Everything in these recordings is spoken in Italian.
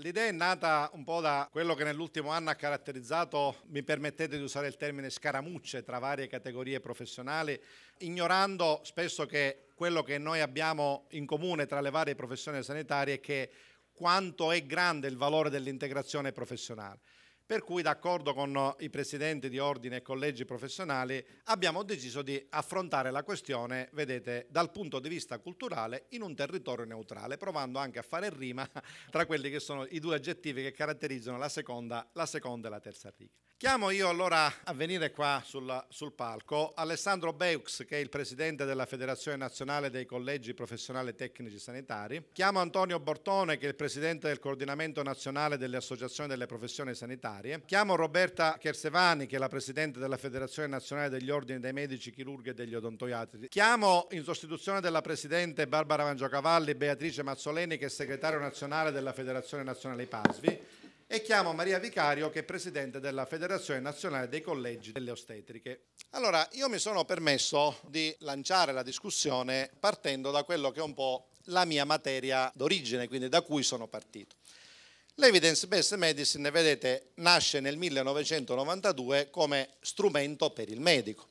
L'idea è nata un po' da quello che nell'ultimo anno ha caratterizzato, mi permettete di usare il termine scaramucce tra varie categorie professionali, ignorando spesso che quello che noi abbiamo in comune tra le varie professioni sanitarie è che quanto è grande il valore dell'integrazione professionale. Per cui, d'accordo con eh, i presidenti di ordine e collegi professionali, abbiamo deciso di affrontare la questione, vedete, dal punto di vista culturale in un territorio neutrale, provando anche a fare rima tra quelli che sono i due aggettivi che caratterizzano la seconda, la seconda e la terza riga. Chiamo io allora a venire qua sul, sul, palco Alessandro Beux, che è il presidente della Federazione Nazionale dei Collegi Professionali Tecnici Sanitari. Chiamo Antonio Bortone, che è il presidente del Coordinamento Nazionale delle Associazioni delle Professioni Sanitarie. Chiamo Roberta Chersevani, che è la presidente della Federazione Nazionale degli Ordini dei Medici, Chirurghi e degli Odontoiatri. Chiamo in sostituzione della presidente Barbara Mangiacavalli Beatrice Mazzoleni, che è segretario nazionale della Federazione Nazionale IPASVI e chiamo Maria Vicario che è presidente della Federazione Nazionale dei Collegi delle Ostetriche. Allora, io mi sono permesso di lanciare la discussione partendo da quello che è un po' la mia materia d'origine, quindi da cui sono partito. L'evidence-based medicine, vedete, nasce nel 1992 come strumento per il medico.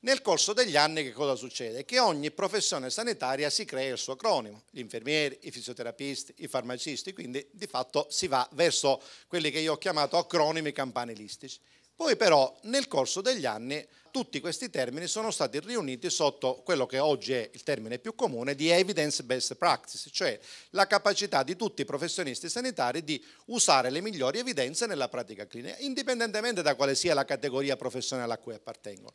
Nel corso degli anni che cosa succede? Che ogni professione sanitaria si crea il suo acronimo, gli infermieri, i fisioterapisti, i farmacisti, quindi di fatto si va verso quelli che io ho chiamato acronimi campanilistici. Poi però nel corso degli anni tutti questi termini sono stati riuniti sotto quello che oggi è il termine più comune di evidence-based practice, cioè la capacità di tutti i professionisti sanitari di usare le migliori evidenze nella pratica clinica, indipendentemente da quale sia la categoria professionale a cui appartengono.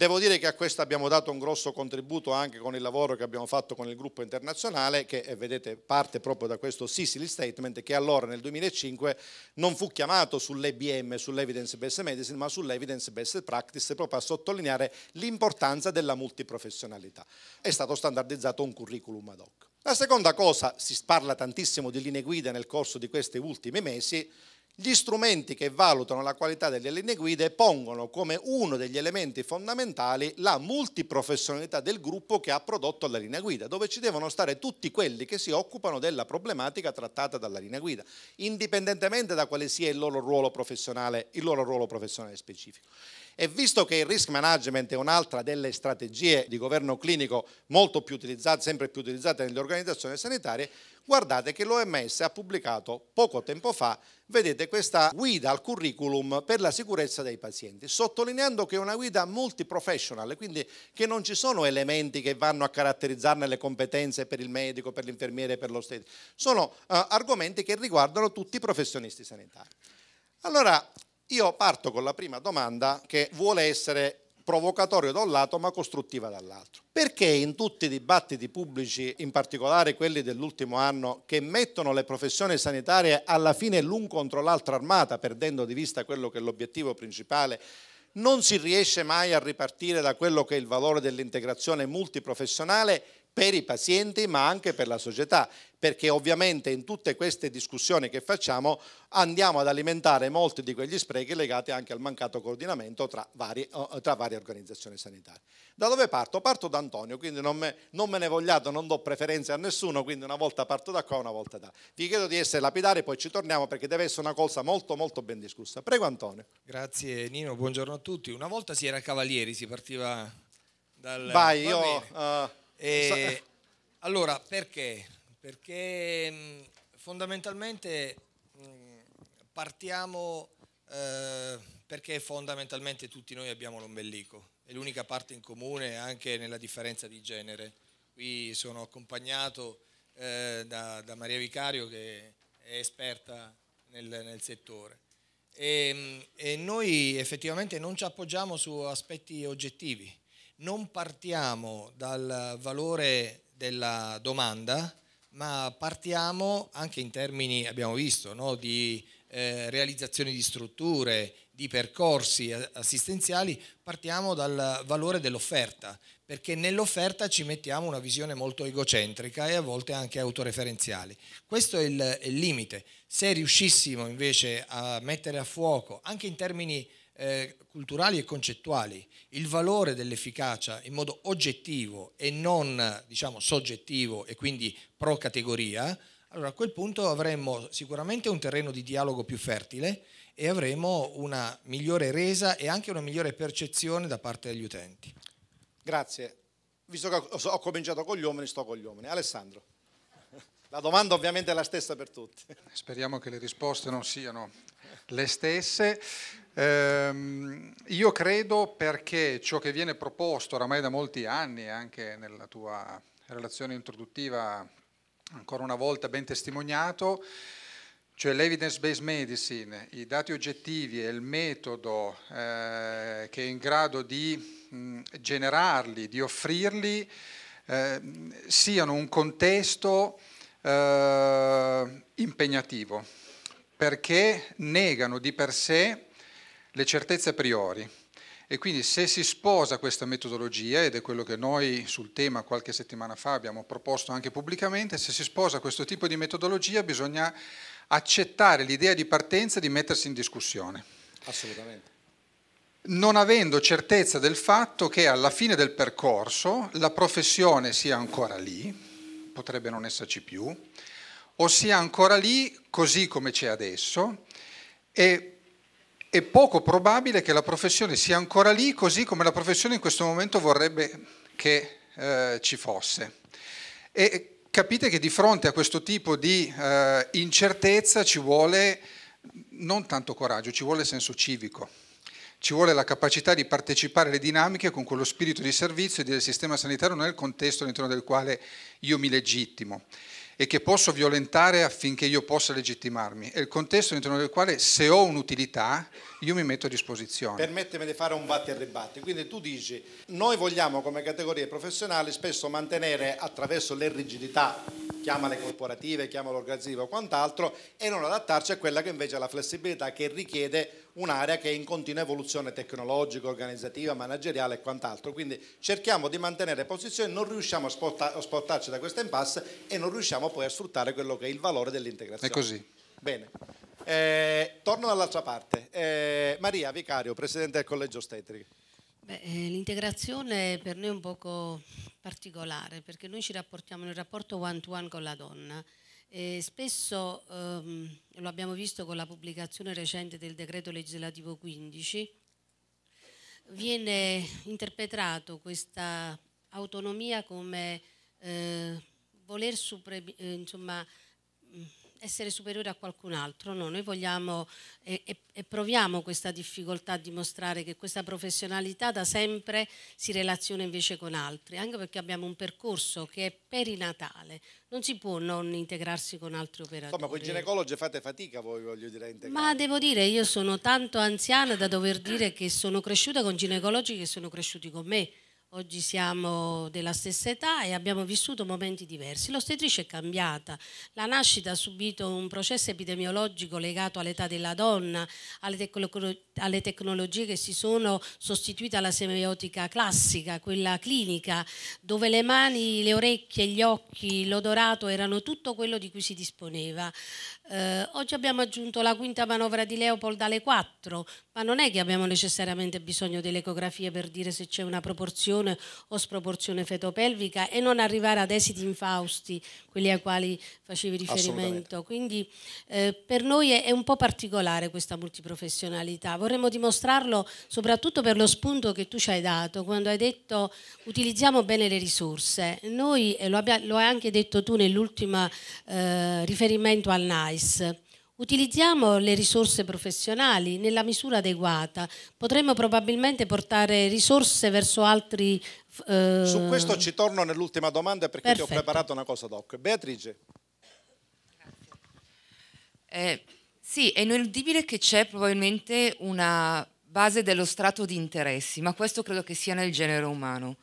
Devo dire che a questo abbiamo dato un grosso contributo anche con il lavoro che abbiamo fatto con il gruppo internazionale che eh, vedete parte proprio da questo Sicily Statement che allora nel 2005 non fu chiamato sull'EBM, sull'Evidence Based Medicine, ma sull'Evidence Based Practice proprio a sottolineare l'importanza della multiprofessionalità. È stato standardizzato un curriculum ad hoc. La seconda cosa, si parla tantissimo di linee guida nel corso di questi ultimi mesi, gli strumenti che valutano la qualità delle linee guida pongono come uno degli elementi fondamentali la multiprofessionalità del gruppo che ha prodotto la linea guida, dove ci devono stare tutti quelli che si occupano della problematica trattata dalla linea guida, indipendentemente da quale sia il loro ruolo professionale, il loro ruolo professionale specifico. E visto che il risk management è un'altra delle strategie di governo clinico molto più utilizzate, sempre più utilizzate nelle organizzazioni sanitarie, guardate che l'OMS ha pubblicato poco tempo fa, vedete questa guida al curriculum per la sicurezza dei pazienti, sottolineando che è una guida multiprofessional, quindi che non ci sono elementi che vanno a caratterizzarne le competenze per il medico, per l'infermiere, per lo stesso, sono uh, argomenti che riguardano tutti i professionisti sanitari. Allora, io parto con la prima domanda che vuole essere provocatorio da un lato ma costruttiva dall'altro. Perché in tutti i dibattiti pubblici, in particolare quelli dell'ultimo anno, che mettono le professioni sanitarie alla fine l'un contro l'altra armata, perdendo di vista quello che è l'obiettivo principale, non si riesce mai a ripartire da quello che è il valore dell'integrazione multiprofessionale per i pazienti ma anche per la società, perché ovviamente in tutte queste discussioni che facciamo andiamo ad alimentare molti di quegli sprechi legati anche al mancato coordinamento tra varie, tra varie organizzazioni sanitarie. Da dove parto? Parto da Antonio, quindi non me, non me, ne vogliate, non do preferenze a nessuno, quindi una volta parto da qua, una volta da. là. Vi chiedo di essere lapidari, poi ci torniamo perché deve essere una cosa molto molto ben discussa. Prego Antonio. Grazie Nino, buongiorno a tutti. Una volta si era cavalieri, si partiva dal... Vai, Va io... Eh, e, eh, allora, perché? Perché mh, mm, fondamentalmente mh, mm, partiamo eh, perché fondamentalmente tutti noi abbiamo l'ombelico, è l'unica parte in comune anche nella differenza di genere. Qui sono accompagnato eh, da, da, Maria Vicario che è esperta nel, nel settore. E, mm, e, noi effettivamente non ci appoggiamo su aspetti oggettivi, non partiamo dal valore della domanda, ma partiamo anche in termini, abbiamo visto, no, di eh, realizzazione di strutture, di percorsi assistenziali, partiamo dal valore dell'offerta, perché nell'offerta ci mettiamo una visione molto egocentrica e a volte anche autoreferenziale. Questo è il, è il limite. Se riuscissimo invece a mettere a fuoco, anche in termini eh, culturali e concettuali, il valore dell'efficacia in modo oggettivo e non diciamo, soggettivo e quindi pro categoria, allora a quel punto avremmo sicuramente un terreno di dialogo più fertile e avremo una migliore resa e anche una migliore percezione da parte degli utenti. Grazie. Visto che ho cominciato con gli uomini, sto con gli uomini. Alessandro. La domanda ovviamente è la stessa per tutti. Speriamo che le risposte non siano le stesse. Eh, io credo perché ciò che viene proposto oramai da molti anni, anche nella tua relazione introduttiva, ancora una volta ben testimoniato, cioè l'evidence-based medicine, i dati oggettivi e il metodo eh, che è in grado di mh, generarli, di offrirli, eh, siano un contesto eh, impegnativo, perché negano di per sé le certezze a priori. E quindi se si sposa questa metodologia, ed è quello che noi sul tema qualche settimana fa abbiamo proposto anche pubblicamente, se si sposa questo tipo di metodologia bisogna accettare l'idea di partenza di mettersi in discussione. Assolutamente. Non avendo certezza del fatto che alla fine del percorso la professione sia ancora lì, potrebbe non esserci più, o sia ancora lì così come c'è adesso e è poco probabile che la professione sia ancora lì, così come la professione in questo momento vorrebbe che eh, ci fosse. E capite che di fronte a questo tipo di eh, incertezza ci vuole non tanto coraggio, ci vuole senso civico ci vuole la capacità di partecipare alle dinamiche con quello spirito di servizio e del sistema sanitario non è il contesto all'interno del quale io mi legittimo e che posso violentare affinché io possa legittimarmi. È il contesto all'interno del quale se ho un'utilità io mi metto a disposizione. Permettimi di fare un batte e ribatti, quindi tu dici noi vogliamo come categorie professionali spesso mantenere attraverso le rigidità, chiamale corporative, chiamale organizzative o quant'altro, e non adattarci a quella che invece è la flessibilità che richiede un'area che è in continua evoluzione tecnologica, organizzativa, manageriale e quant'altro. Quindi cerchiamo di mantenere posizioni, non riusciamo a, sporta- a sportarci da questa impasse e non riusciamo poi a sfruttare quello che è il valore dell'integrazione. È così. Bene. Eh, torno dall'altra parte. Eh, Maria Vicario, Presidente del Collegio Ostetrica. Eh, l'integrazione per noi è un poco particolare perché noi ci rapportiamo nel rapporto one-to-one con la donna. E spesso ehm, lo abbiamo visto con la pubblicazione recente del decreto legislativo 15, viene interpretato questa autonomia come eh, voler supre, eh, insomma, essere superiore a qualcun altro, no, noi vogliamo e, e, e, proviamo questa difficoltà a dimostrare che questa professionalità da sempre si relaziona invece con altri, anche perché abbiamo un percorso che è per Natale, non si può non integrarsi con altri operatori. Insomma, con i ginecologi fate fatica voi, voglio dire, a integrare. Ma devo dire, io sono tanto anziana da dover dire che sono cresciuta con ginecologi che sono cresciuti con me, oggi siamo della stessa età e abbiamo vissuto momenti diversi. L'ostetrice è cambiata, la nascita ha subito un processo epidemiologico legato all'età della donna, alle, tecno alle, tecnologie che si sono sostituite alla semiotica classica, quella clinica, dove le mani, le orecchie, gli occhi, l'odorato erano tutto quello di cui si disponeva. Eh, oggi abbiamo aggiunto la quinta manovra di Leopold alle 4, ma non è che abbiamo necessariamente bisogno delle ecografie per dire se c'è una proporzione o sproporzione fetopelvica e non arrivare ad esiti infausti, quelli ai quali facevi riferimento. Quindi eh, per noi è, è un po' particolare questa multiprofessionalità. Vorremmo dimostrarlo soprattutto per lo spunto che tu ci hai dato quando hai detto utilizziamo bene le risorse. Noi, e lo, abbia, lo hai anche detto tu nell'ultimo eh, riferimento al NAIS, Paris. Utilizziamo le risorse professionali nella misura adeguata, potremmo probabilmente portare risorse verso altri... Eh... Su questo ci torno nell'ultima domanda perché Perfetto. ti ho preparato una cosa doc. Beatrice. Eh, sì, è ineludibile che c'è probabilmente una base dello strato di interessi, ma questo credo che sia nel genere umano.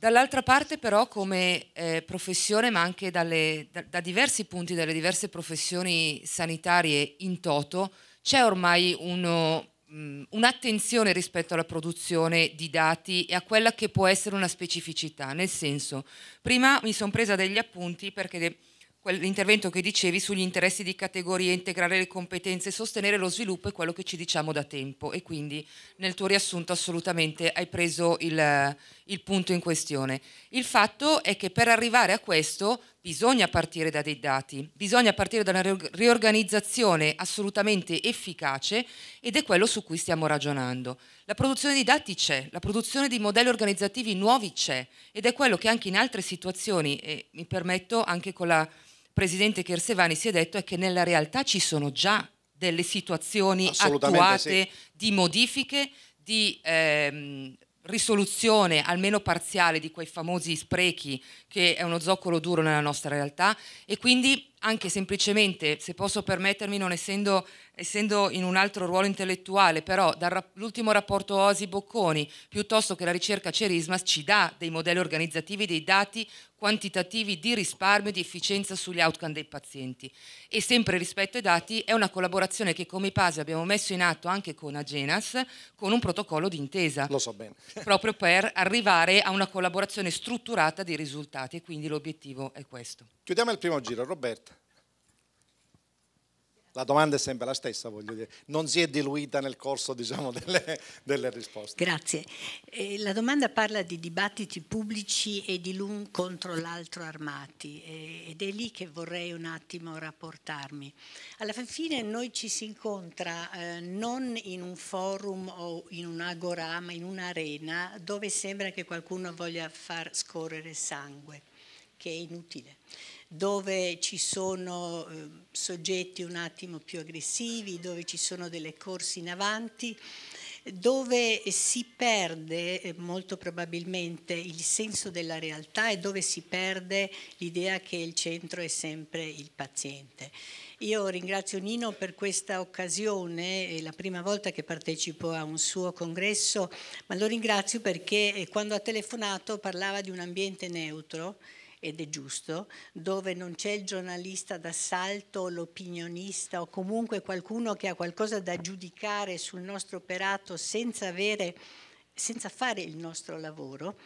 Dall'altra parte però come eh, professione, ma anche dalle, da, da, diversi punti, dalle diverse professioni sanitarie in toto, c'è ormai mm, un'attenzione rispetto alla produzione di dati e a quella che può essere una specificità. Nel senso, prima mi sono presa degli appunti perché quell'intervento che dicevi sugli interessi di categoria, integrare le competenze, sostenere lo sviluppo è quello che ci diciamo da tempo e quindi nel tuo riassunto assolutamente hai preso il, il punto in questione. Il fatto è che per arrivare a questo Bisogna partire da dei dati, bisogna partire da una riorganizzazione assolutamente efficace ed è quello su cui stiamo ragionando. La produzione di dati c'è, la produzione di modelli organizzativi nuovi c'è ed è quello che anche in altre situazioni, e mi permetto anche con la Presidente Chersevani si è detto, è che nella realtà ci sono già delle situazioni attuate sì. di modifiche, di... Ehm, risoluzione almeno parziale di quei famosi sprechi che è uno zoccolo duro nella nostra realtà e quindi anche semplicemente, se posso permettermi, non essendo, essendo in un altro ruolo intellettuale, però dall'ultimo rapporto Osi-Bocconi, piuttosto che la ricerca Cerismas, ci dà dei modelli organizzativi, dei dati quantitativi di risparmio e di efficienza sugli outcome dei pazienti. E sempre rispetto ai dati è una collaborazione che come IPASE abbiamo messo in atto anche con Agenas, con un protocollo d'intesa. Lo so bene. proprio per arrivare a una collaborazione strutturata dei risultati e quindi l'obiettivo è questo. Chiudiamo il primo giro. Roberto. La domanda è sempre la stessa, voglio dire, non si è diluita nel corso diciamo, delle, delle, risposte. Grazie. Eh, la domanda parla di dibattiti pubblici e di l'un contro l'altro armati eh, ed è lì che vorrei un attimo rapportarmi. Alla fine noi ci si incontra eh, non in un forum o in un agora, ma in un'arena dove sembra che qualcuno voglia far scorrere sangue, che è inutile dove ci sono ehm, soggetti un attimo più aggressivi, dove ci sono delle corse in avanti, dove si perde eh, molto probabilmente il senso della realtà e dove si perde l'idea che il centro è sempre il paziente. Io ringrazio Nino per questa occasione, è la prima volta che partecipo a un suo congresso, ma lo ringrazio perché eh, quando ha telefonato parlava di un ambiente neutro ed è giusto, dove non c'è il giornalista d'assalto, l'opinionista o comunque qualcuno che ha qualcosa da giudicare sul nostro operato senza, avere, senza fare il nostro lavoro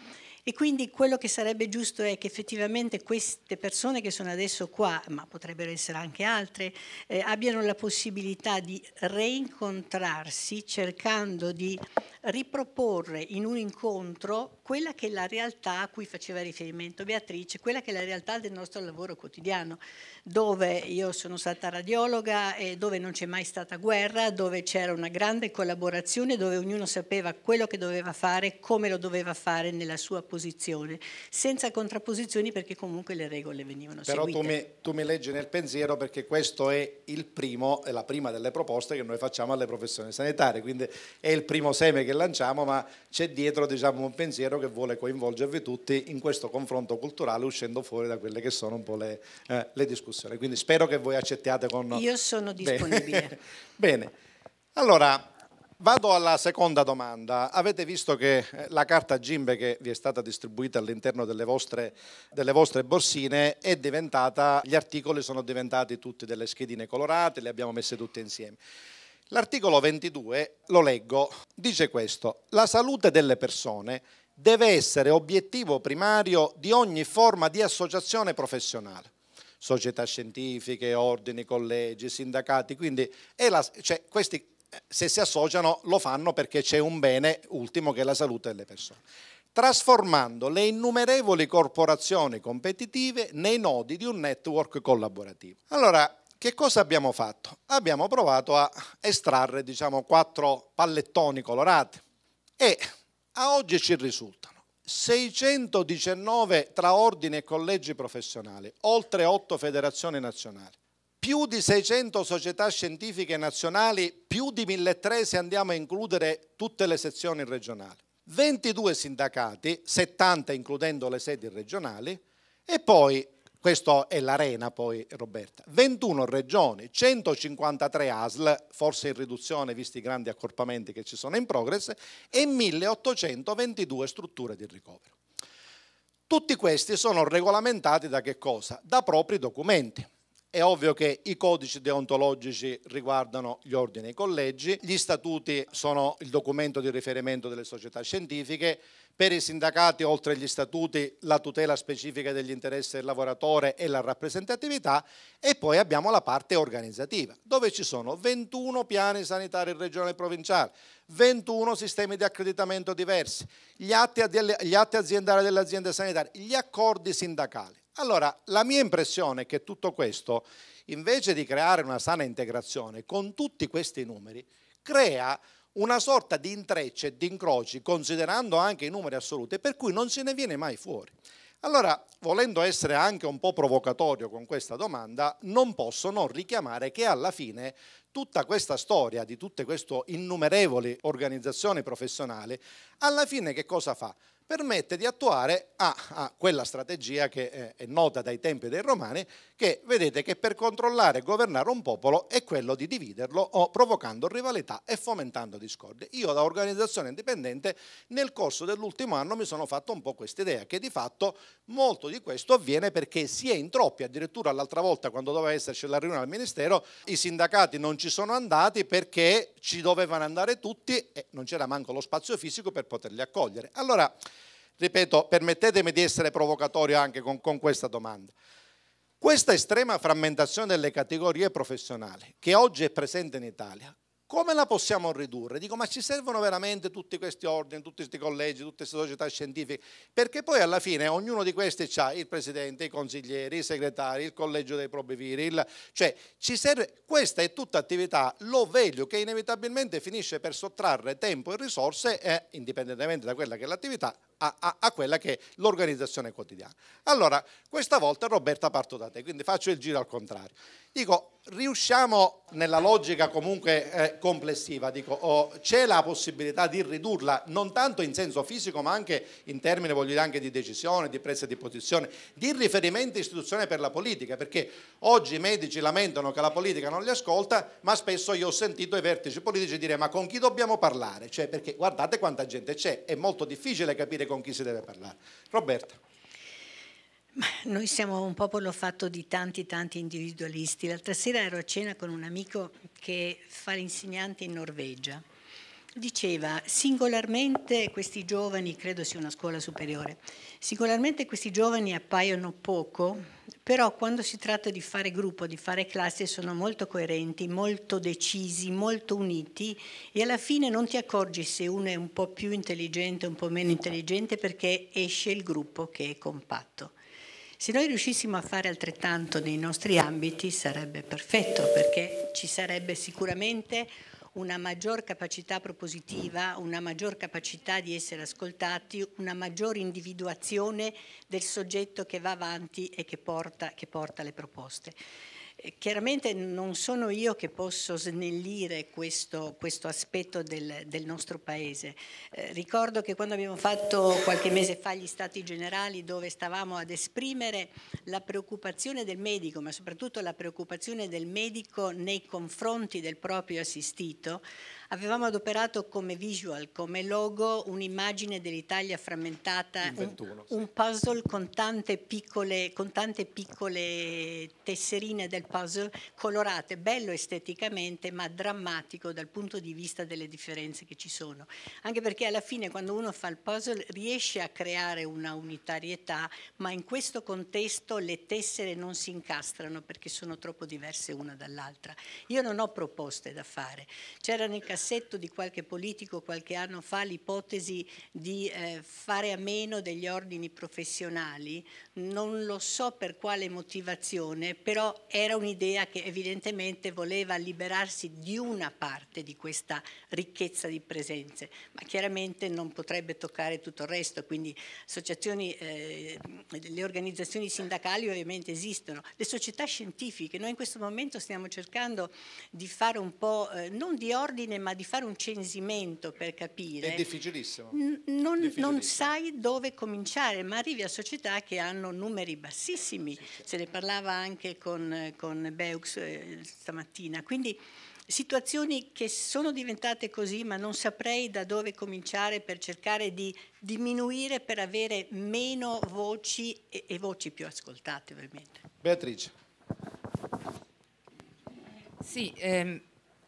e quindi quello che sarebbe giusto è che effettivamente queste persone che sono adesso qua, ma potrebbero essere anche altre, eh, abbiano la possibilità di reincontrarsi cercando di riproporre in un incontro quella che è la realtà a cui faceva riferimento Beatrice, quella che è la realtà del nostro lavoro quotidiano, dove io sono stata radiologa e dove non c'è mai stata guerra, dove c'era una grande collaborazione, dove ognuno sapeva quello che doveva fare, come lo doveva fare nella sua posizione contrapposizione, senza contrapposizioni perché comunque le regole venivano Però seguite. Però tu, tu mi leggi nel pensiero perché questo è il primo, è la prima delle proposte che noi facciamo alle professioni sanitarie, quindi è il primo seme che lanciamo, ma c'è dietro diciamo, un pensiero che vuole coinvolgervi tutti in questo confronto culturale uscendo fuori da quelle che sono un po' le, eh, le discussioni. Quindi spero che voi accettiate con... Io sono disponibile. Bene. Bene. Allora, Vado alla seconda domanda. Avete visto che eh, la carta Gimbe che vi è stata distribuita all'interno delle vostre, delle vostre, borsine è diventata, gli articoli sono diventati tutti delle schedine colorate, le abbiamo messe tutte insieme. L'articolo 22, lo leggo, dice questo, la salute delle persone deve essere obiettivo primario di ogni forma di associazione professionale società scientifiche, ordini, collegi, sindacati, quindi la, cioè, questi se si associano lo fanno perché c'è un bene ultimo che è la salute delle persone, trasformando le innumerevoli corporazioni competitive nei nodi di un network collaborativo. Allora, che cosa abbiamo fatto? Abbiamo provato a estrarre, diciamo, quattro pallettoni colorati e a oggi ci risultano 619 tra ordini e collegi professionali, oltre 8 federazioni nazionali, più di 600 società scientifiche nazionali, più di 1.300 se andiamo a includere tutte le sezioni regionali, 22 sindacati, 70 includendo le sedi regionali e poi, questo è l'arena poi Roberta, 21 regioni, 153 ASL, forse in riduzione visti i grandi accorpamenti che ci sono in progress, e 1.822 strutture di ricovero. Tutti questi sono regolamentati da che cosa? Da propri documenti è ovvio che i codici deontologici riguardano gli ordini e i collegi, gli statuti sono il documento di riferimento delle società scientifiche, per i sindacati, oltre agli statuti, la tutela specifica degli interessi del lavoratore e la rappresentatività e poi abbiamo la parte organizzativa, dove ci sono 21 piani sanitari regionali e provinciali, 21 sistemi di accreditamento diversi, gli atti, aziendali delle aziende sanitarie, gli accordi sindacali. Allora, la mia impressione è che tutto questo, invece di creare una sana integrazione con tutti questi numeri, crea una sorta di intrecci e di incroci, considerando anche i numeri assoluti, per cui non se ne viene mai fuori. Allora, volendo essere anche un po' provocatorio con questa domanda, non posso non richiamare che alla fine tutta questa storia di tutte queste innumerevoli organizzazioni professionali, alla fine che cosa fa? permette di attuare a, a quella strategia che eh, è nota dai tempi dei romani, che vedete che per controllare e governare un popolo è quello di dividerlo o provocando rivalità e fomentando discordie. Io da organizzazione indipendente nel corso dell'ultimo anno mi sono fatto un po' questa idea che di fatto molto di questo avviene perché si è in troppi, addirittura l'altra volta quando doveva esserci la riunione al Ministero i sindacati non ci sono andati perché ci dovevano andare tutti e non c'era manco lo spazio fisico per poterli accogliere. Allora, ripeto, permettetemi di essere provocatorio anche con, con questa domanda. Questa estrema frammentazione delle categorie professionali che oggi è presente in Italia come la possiamo ridurre? Dico, ma ci servono veramente tutti questi ordini, tutti questi collegi, tutte queste società scientifiche? Perché poi alla fine ognuno di questi ha il presidente, i consiglieri, i segretari, il collegio dei probiviri, il... cioè ci serve, questa è tutta attività lo veglio che inevitabilmente finisce per sottrarre tempo e risorse, eh, indipendentemente da quella che è l'attività, a, a, a, quella che è l'organizzazione quotidiana. Allora, questa volta Roberta parto da te, quindi faccio il giro al contrario. Dico, riusciamo nella logica comunque eh, complessiva, dico, oh, c'è la possibilità di ridurla non tanto in senso fisico ma anche in termini voglio dire anche di decisione, di presa di posizione, di riferimento istituzionale per la politica, perché oggi i medici lamentano che la politica non li ascolta, ma spesso io ho sentito i vertici politici dire ma con chi dobbiamo parlare? Cioè, perché guardate quanta gente c'è, è molto difficile capire con chi si deve parlare. Roberta. Noi siamo un popolo fatto di tanti tanti individualisti. L'altra sera ero a cena con un amico che fa l'insegnante in Norvegia. Diceva, singolarmente questi giovani, credo sia una scuola superiore, singolarmente questi giovani appaiono poco, però quando si tratta di fare gruppo, di fare classe, sono molto coerenti, molto decisi, molto uniti e alla fine non ti accorgi se uno è un po' più intelligente, un po' meno intelligente perché esce il gruppo che è compatto. Se noi riuscissimo a fare altrettanto nei nostri ambiti sarebbe perfetto perché ci sarebbe sicuramente una maggior capacità propositiva, una maggior capacità di essere ascoltati, una maggior individuazione del soggetto che va avanti e che porta, che porta le proposte. Chiaramente non sono io che posso snellire questo, questo aspetto del, del, nostro Paese. Eh, ricordo che quando abbiamo fatto qualche mese fa gli Stati Generali dove stavamo ad esprimere la preoccupazione del medico, ma soprattutto la preoccupazione del medico nei confronti del proprio assistito, avevamo adoperato come visual, come logo, un'immagine dell'Italia frammentata, 21, un, sì. un, puzzle con tante, piccole, con tante piccole tesserine del puzzle colorate, bello esteticamente ma drammatico dal punto di vista delle differenze che ci sono. Anche perché alla fine quando uno fa il puzzle riesce a creare una unitarietà, ma in questo contesto le tessere non si incastrano perché sono troppo diverse una dall'altra. Io non ho proposte da fare. C'erano i cassetto di qualche politico qualche anno fa l'ipotesi di eh, fare a meno degli ordini professionali, non lo so per quale motivazione, però era un'idea che evidentemente voleva liberarsi di una parte di questa ricchezza di presenze, ma chiaramente non potrebbe toccare tutto il resto, quindi associazioni, eh, le organizzazioni sindacali ovviamente esistono, le società scientifiche, noi in questo momento stiamo cercando di fare un po', eh, non di ordine, ma di fare un censimento per capire... È difficilissimo. N- non, difficilissimo. non, sai dove cominciare, ma arrivi a società che hanno numeri bassissimi. Sì, sì. Se ne parlava anche con, con Beux eh, stamattina. Quindi situazioni che sono diventate così, ma non saprei da dove cominciare per cercare di diminuire, per avere meno voci e, e voci più ascoltate ovviamente. Beatrice. Sì, ehm,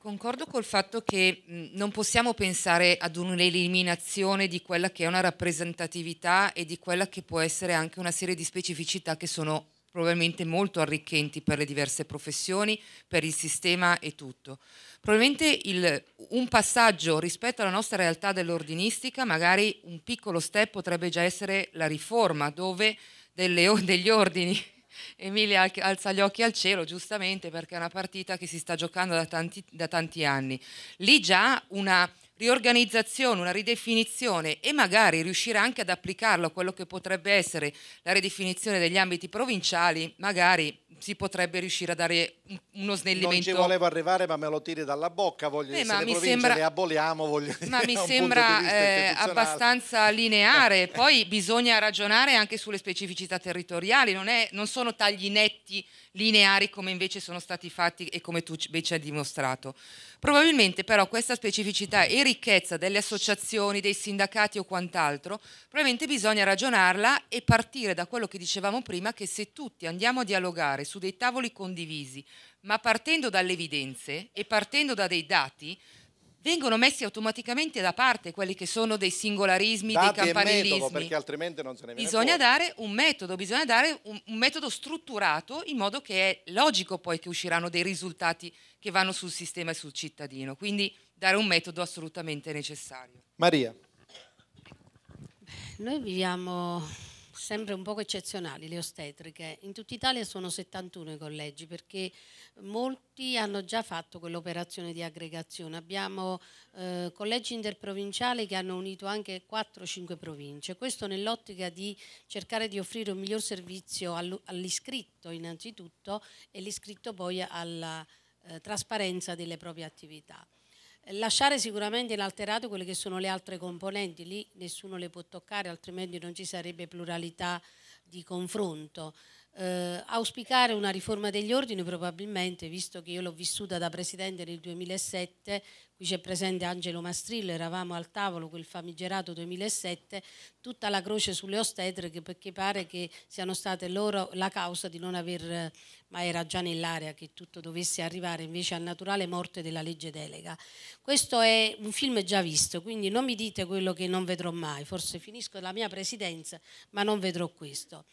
Concordo col fatto che non possiamo pensare ad un'eliminazione di quella che è una rappresentatività e di quella che può essere anche una serie di specificità che sono probabilmente molto arricchenti per le diverse professioni, per il sistema e tutto. Probabilmente il, un passaggio rispetto alla nostra realtà dell'ordinistica, magari un piccolo step potrebbe già essere la riforma, dove delle, degli ordini Emilia alza gli occhi al cielo, giustamente, perché è una partita che si sta giocando da tanti, da tanti anni. Lì già una riorganizzazione, una ridefinizione e magari riuscire anche ad applicarlo a quello che potrebbe essere la ridefinizione degli ambiti provinciali, magari si potrebbe riuscire a dare uno snellimento. Non ci volevo arrivare, ma me lo tiri dalla bocca. Voglio eh, ma mi province, sembra, le aboliamo. Voglio ma mi sembra eh, abbastanza lineare. Poi bisogna ragionare anche sulle specificità territoriali. Non, è, non, sono tagli netti lineari come invece sono stati fatti e come tu invece hai dimostrato. Probabilmente però questa specificità e ricchezza delle associazioni, dei sindacati o quant'altro, probabilmente bisogna ragionarla e partire da quello che dicevamo prima, che se tutti andiamo a dialogare su dei tavoli condivisi, ma partendo dalle evidenze e partendo da dei dati, vengono messi automaticamente da parte quelli che sono dei singolarismi, Dati dei campanellismi. Metodo, perché altrimenti non se ne viene Bisogna fuori. dare un metodo, bisogna dare un, un, metodo strutturato in modo che è logico poi che usciranno dei risultati che vanno sul sistema e sul cittadino. Quindi dare un metodo assolutamente necessario. Maria. Noi viviamo sempre un poco eccezionali le ostetriche. In tutta Italia sono 71 i collegi perché molti hanno già fatto quell'operazione di aggregazione. Abbiamo eh, collegi interprovinciali che hanno unito anche 4-5 province. Questo nell'ottica di cercare di offrire un miglior servizio all'iscritto innanzitutto e l'iscritto poi alla eh, trasparenza delle proprie attività. Lasciare sicuramente inalterato quelle che sono le altre componenti, lì nessuno le può toccare, altrimenti non ci sarebbe pluralità di confronto. Eh, auspicare una riforma degli ordini probabilmente, visto che io l'ho vissuta da presidente nel 2007, qui c'è presente Angelo Mastrillo, eravamo al tavolo quel famigerato 2007, tutta la croce sulle ostetriche perché pare che siano state loro la causa di non aver ma era già nell'area che tutto dovesse arrivare invece a naturale morte della legge delega. Questo è un film già visto, quindi non mi dite quello che non vedrò mai, forse finisco la mia presidenza, ma non vedrò questo.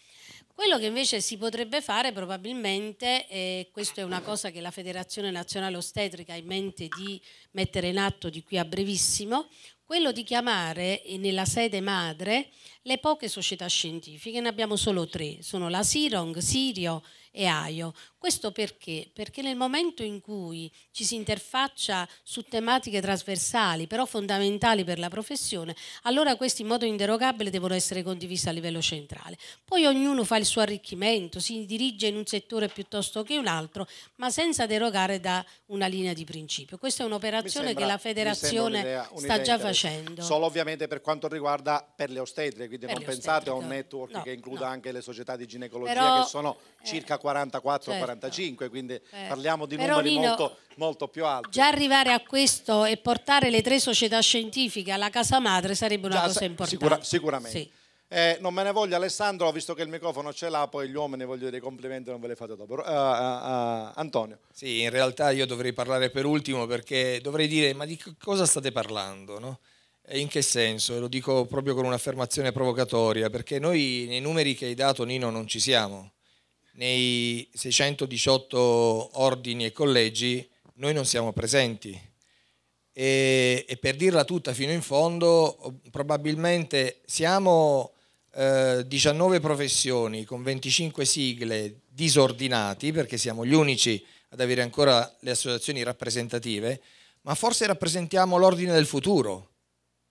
Quello che invece si potrebbe fare probabilmente, e questa è una cosa che la Federazione Nazionale Ostetrica ha in mente di mettere in atto di qui a brevissimo, quello di chiamare eh, nella sede madre le poche società scientifiche, ne abbiamo solo tre, sono la Sirong, Sirio e AIO, questo perché? Perché nel momento in cui ci si interfaccia su tematiche trasversali, però fondamentali per la professione, allora questi in modo inderogabile devono essere condivisi a livello centrale. Poi ognuno fa il suo arricchimento, si dirige in un settore piuttosto che un altro, ma senza derogare da una linea di principio. Questa è un'operazione sembra, che la federazione un'idea, un'idea sta già facendo. Solo ovviamente per quanto riguarda per le ostetriche, quindi per non pensate a un network no, che includa no. anche le società di ginecologia però, che sono eh, circa 44 certo. 45, quindi eh. parliamo di numeri Nino, molto, molto, più alti. Già arrivare a questo e portare le tre società scientifiche alla casa madre sarebbe una già, cosa importante. Sicura, sicuramente. Sì. Eh, non me ne voglio Alessandro, visto che il microfono ce l'ha, poi gli uomini voglio dire complimenti, non ve li fate dopo. Uh, uh, uh, Antonio. Sì, in realtà io dovrei parlare per ultimo perché dovrei dire ma di cosa state parlando? No? in che senso? lo dico proprio con un'affermazione provocatoria, perché noi nei numeri che hai dato Nino non ci siamo nei 618 ordini e collegi noi non siamo presenti. E, e per dirla tutta fino in fondo, probabilmente siamo eh, 19 professioni con 25 sigle disordinati, perché siamo gli unici ad avere ancora le associazioni rappresentative, ma forse rappresentiamo l'ordine del futuro,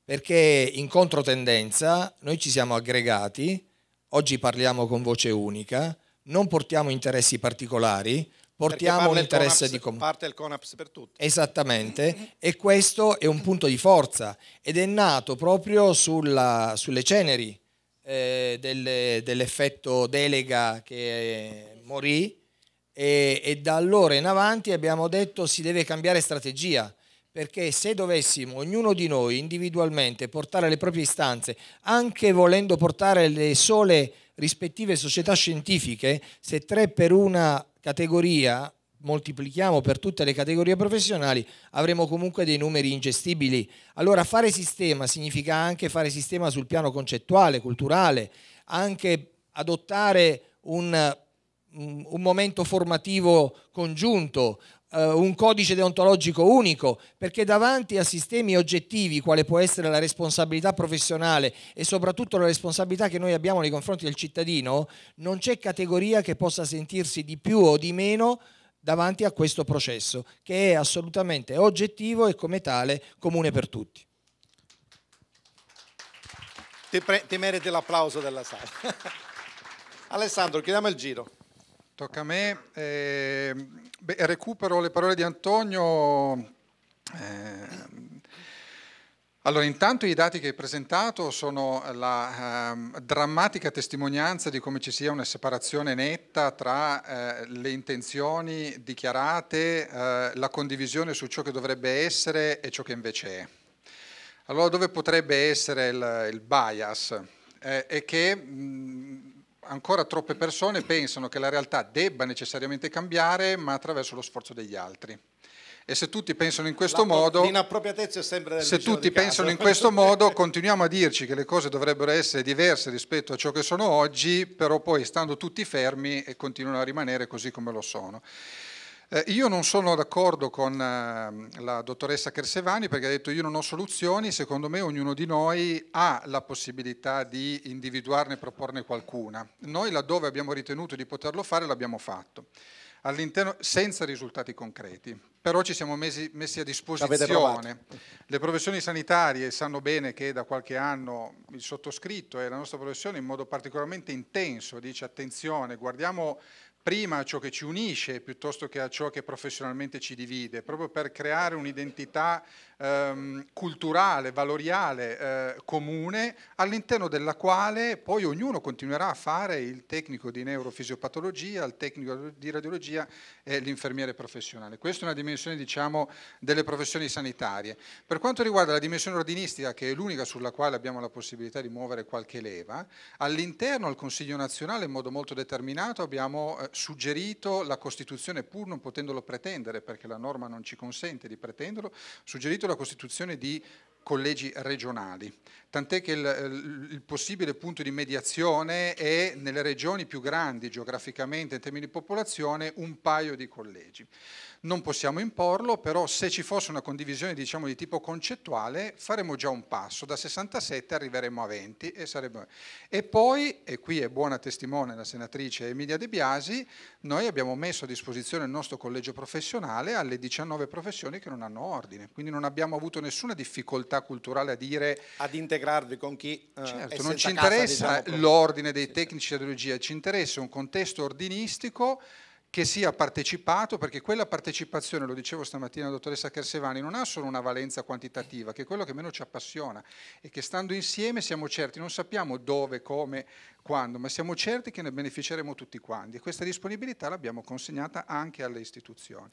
perché in controtendenza noi ci siamo aggregati, oggi parliamo con voce unica, non portiamo interessi particolari, portiamo l'interesse di comune. Parte il CONAPS per tutti. Esattamente, e questo è un punto di forza ed è nato proprio sulla, sulle ceneri eh, del, dell'effetto delega che eh, morì e, e da allora in avanti abbiamo detto si deve cambiare strategia perché se dovessimo ognuno di noi individualmente portare le proprie istanze, anche volendo portare le sole rispettive società scientifiche, se tre per una categoria moltiplichiamo per tutte le categorie professionali, avremo comunque dei numeri ingestibili. Allora fare sistema significa anche fare sistema sul piano concettuale, culturale, anche adottare un, un momento formativo congiunto, eh, un codice deontologico unico, perché davanti a sistemi oggettivi, quale può essere la responsabilità professionale e soprattutto la responsabilità che noi abbiamo nei confronti del cittadino, non c'è categoria che possa sentirsi di più o di meno davanti a questo processo, che è assolutamente oggettivo e come tale comune per tutti. Ti, pre- ti meriti l'applauso della sala. Alessandro, chiudiamo il giro. Tocca a me. Eh... Beh, recupero le parole di Antonio. Eh, allora, intanto i dati che hai presentato sono la eh, drammatica testimonianza di come ci sia una separazione netta tra eh, le intenzioni dichiarate, eh, la condivisione su ciò che dovrebbe essere e ciò che invece è. Allora, dove potrebbe essere il, il bias? Eh, è che mh, ancora troppe persone pensano che la realtà debba necessariamente cambiare, ma attraverso lo sforzo degli altri. E se tutti pensano in questo modo, L'inappropriatezza è sempre se tutti pensano in questo modo, continuiamo a dirci che le cose dovrebbero essere diverse rispetto a ciò che sono oggi, però poi stando tutti fermi e continuano a rimanere così come lo sono. Eh, io non sono d'accordo con eh, la dottoressa Kersevani perché ha detto io non ho soluzioni, secondo me ognuno di noi ha la possibilità di individuarne e proporne qualcuna. Noi laddove abbiamo ritenuto di poterlo fare l'abbiamo fatto all'interno senza risultati concreti. Però ci siamo mesi, messi a disposizione. Le professioni sanitarie sanno bene che da qualche anno il sottoscritto e la nostra professione in modo particolarmente intenso dice attenzione, guardiamo prima a ciò che ci unisce piuttosto che a ciò che professionalmente ci divide, proprio per creare un'identità ehm, culturale, valoriale eh, comune all'interno della quale poi ognuno continuerà a fare il tecnico di neurofisiopatologia, il tecnico di radiologia e l'infermiere professionale. Questa è una dimensione diciamo, delle professioni sanitarie. Per quanto riguarda la dimensione ordinistica, che è l'unica sulla quale abbiamo la possibilità di muovere qualche leva, all'interno del Consiglio nazionale in modo molto determinato abbiamo eh, suggerito la costituzione, pur non potendolo pretendere, perché la norma non ci consente di pretenderlo, suggerito la la Costituzione di collegi regionali, tant'è che il, il, possibile punto di mediazione è nelle regioni più grandi geograficamente in termini di popolazione un paio di collegi. Non possiamo imporlo, però se ci fosse una condivisione diciamo, di tipo concettuale faremo già un passo, da 67 arriveremo a 20 e, sarebbe... e poi, e qui è buona testimone la senatrice Emilia De Biasi, noi abbiamo messo a disposizione il nostro collegio professionale alle 19 professioni che non hanno ordine, quindi non abbiamo avuto nessuna difficoltà proprietà culturale a dire... Ad integrarvi con chi... Eh, certo, non ci interessa casa, diciamo, l'ordine dei sì, tecnici di ideologia, ci interessa un contesto ordinistico che sia partecipato, perché quella partecipazione, lo dicevo stamattina alla dottoressa Chersevani, non ha solo una valenza quantitativa, che è quello che meno ci appassiona e che stando insieme siamo certi, non sappiamo dove, come, quando, ma siamo certi che ne beneficeremo tutti quanti e questa disponibilità l'abbiamo consegnata anche alle istituzioni.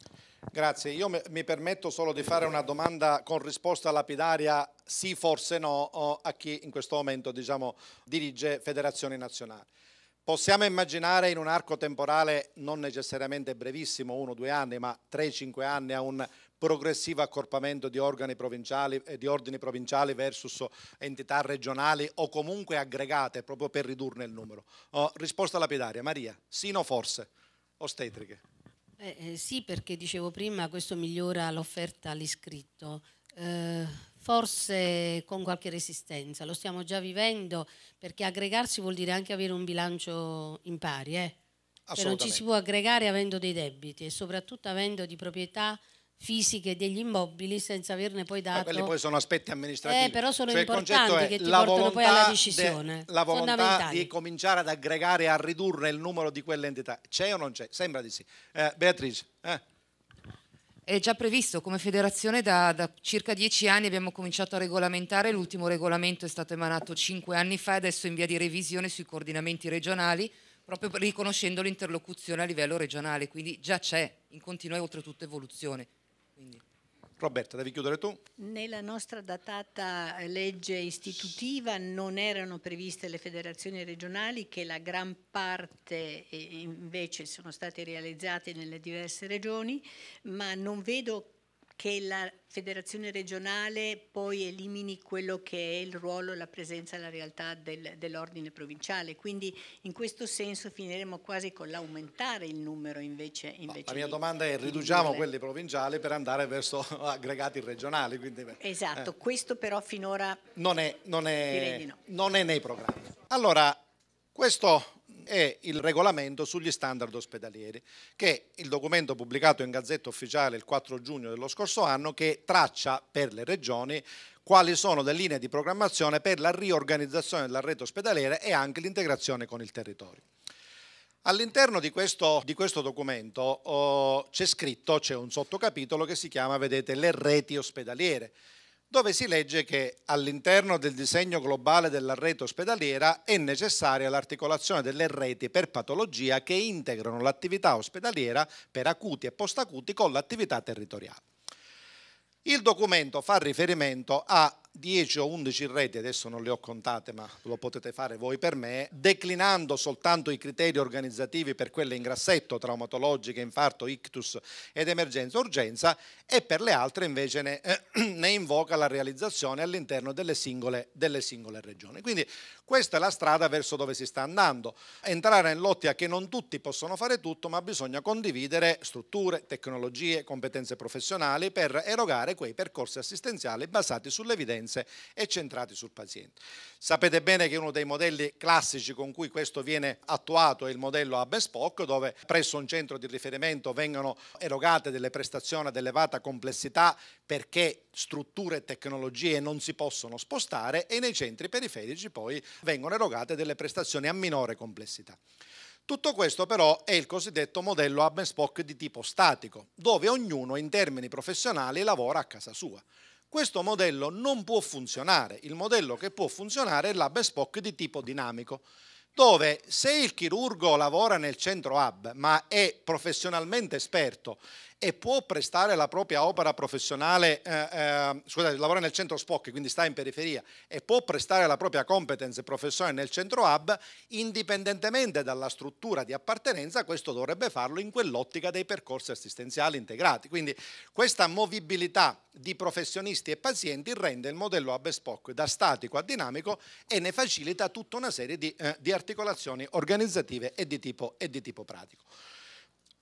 Grazie, io mi permetto solo di fare una domanda con risposta lapidaria, sì forse no, a chi in questo momento diciamo, dirige federazioni nazionali. Possiamo immaginare in un arco temporale non necessariamente brevissimo, uno o due anni, ma tre, o cinque anni a un progressivo accorpamento di, organi provinciali, eh, di, ordini provinciali versus entità regionali o comunque aggregate proprio per ridurne il numero. Oh, risposta lapidaria, Maria, sì o no forse? Ostetriche. Eh, eh, sì, perché dicevo prima questo migliora l'offerta all'iscritto. Eh, forse con qualche resistenza, lo stiamo già vivendo perché aggregarsi vuol dire anche avere un bilancio in pari, eh? che cioè, non ci si può aggregare avendo dei debiti e soprattutto avendo di proprietà fisiche degli immobili senza averne poi ah, dato. Ma quelli poi sono aspetti amministrativi. Eh, però sono cioè, importanti che ti la portano poi alla decisione. De, la volontà di cominciare ad aggregare e a ridurre il numero di quelle entità. C'è o non c'è? Sembra di sì. Eh, Beatrice. Eh è già previsto come federazione da, da, circa dieci anni, abbiamo cominciato a regolamentare, l'ultimo regolamento è stato emanato cinque anni fa, adesso in via di revisione sui coordinamenti regionali, proprio riconoscendo l'interlocuzione a livello regionale, quindi già c'è, in continua e oltretutto evoluzione. Quindi. Roberta, devi chiudere tu. Nella nostra datata eh, legge istitutiva non erano previste le federazioni regionali che la gran parte eh, invece sono state realizzate nelle diverse regioni, ma non vedo che la federazione regionale poi elimini quello che è il ruolo, la presenza e la realtà del, dell'ordine provinciale. Quindi in questo senso finiremo quasi con l'aumentare il numero invece, invece no, La mia di, domanda è riduciamo quelli provinciali per andare verso aggregati regionali. Quindi, esatto, eh. questo però finora non è, non è, di no. non è nei programmi. Allora, questo è il regolamento sugli standard ospedalieri, che è il documento pubblicato in Gazzetta Ufficiale il 4 giugno dello scorso anno che traccia per le regioni quali sono le linee di programmazione per la riorganizzazione della rete ospedaliera e anche l'integrazione con il territorio. All'interno di questo, di questo documento oh, c'è scritto, c'è un sottocapitolo che si chiama, vedete, le reti ospedaliere dove si legge che all'interno del disegno globale della rete ospedaliera è necessaria l'articolazione delle reti per patologia che integrano l'attività ospedaliera per acuti e postacuti con l'attività territoriale. Il documento fa riferimento a 10 o 11 reti, adesso non le ho contate ma lo potete fare voi per me, declinando soltanto i criteri organizzativi per quelle in grassetto, traumatologiche, infarto, ictus ed emergenza-urgenza e per le altre invece ne, eh, ne invoca la realizzazione all'interno delle singole, delle singole regioni. Quindi questa è la strada verso dove si sta andando, entrare nell'ottica che non tutti possono fare tutto ma bisogna condividere strutture, tecnologie, competenze professionali per erogare quei percorsi assistenziali basati sull'evidenza competenze e centrati sul paziente. Sapete bene che uno dei modelli classici con cui questo viene attuato è il modello hub spock, dove presso un centro di riferimento vengono erogate delle prestazioni ad elevata complessità perché strutture e tecnologie non si possono spostare e nei centri periferici poi vengono erogate delle prestazioni a minore complessità. Tutto questo però è il cosiddetto modello hub and spock di tipo statico, dove ognuno in termini professionali lavora a casa sua. Questo modello non può funzionare, il modello che può funzionare è la bespoke di tipo dinamico, dove se il chirurgo lavora nel centro hub ma è professionalmente esperto e può prestare la propria opera professionale, eh, eh, scusate, lavora nel centro SPOC, quindi sta in periferia, e può prestare la propria competence professionale nel centro hub, indipendentemente dalla struttura di appartenenza, questo dovrebbe farlo in quell'ottica dei percorsi assistenziali integrati. Quindi questa movibilità di professionisti e pazienti rende il modello hub e SPOC da statico a dinamico e ne facilita tutta una serie di, eh, di articolazioni organizzative e di tipo, e di tipo pratico.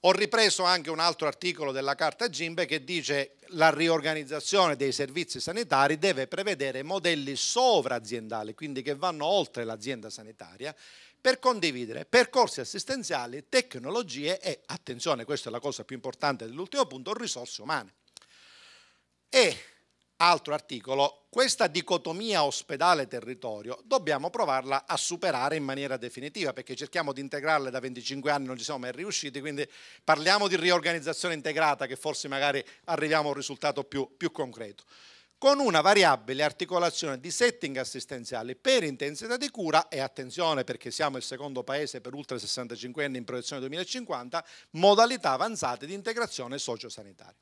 Ho ripreso anche un altro articolo della Carta Gimbe che dice la riorganizzazione dei servizi sanitari deve prevedere modelli sovraaziendali, quindi che vanno oltre l'azienda sanitaria, per condividere percorsi assistenziali, tecnologie e, attenzione, questa è la cosa più importante dell'ultimo punto, risorse umane. E altro articolo, questa dicotomia ospedale-territorio dobbiamo provarla a superare in maniera definitiva perché cerchiamo di integrarle da 25 anni, non ci siamo mai riusciti, quindi parliamo di riorganizzazione integrata che forse magari arriviamo a un risultato più, più concreto. Con una variabile articolazione di setting assistenziali per intensità di cura e attenzione perché siamo il secondo paese per ultra 65 anni in proiezione 2050, modalità avanzate di integrazione sociosanitaria.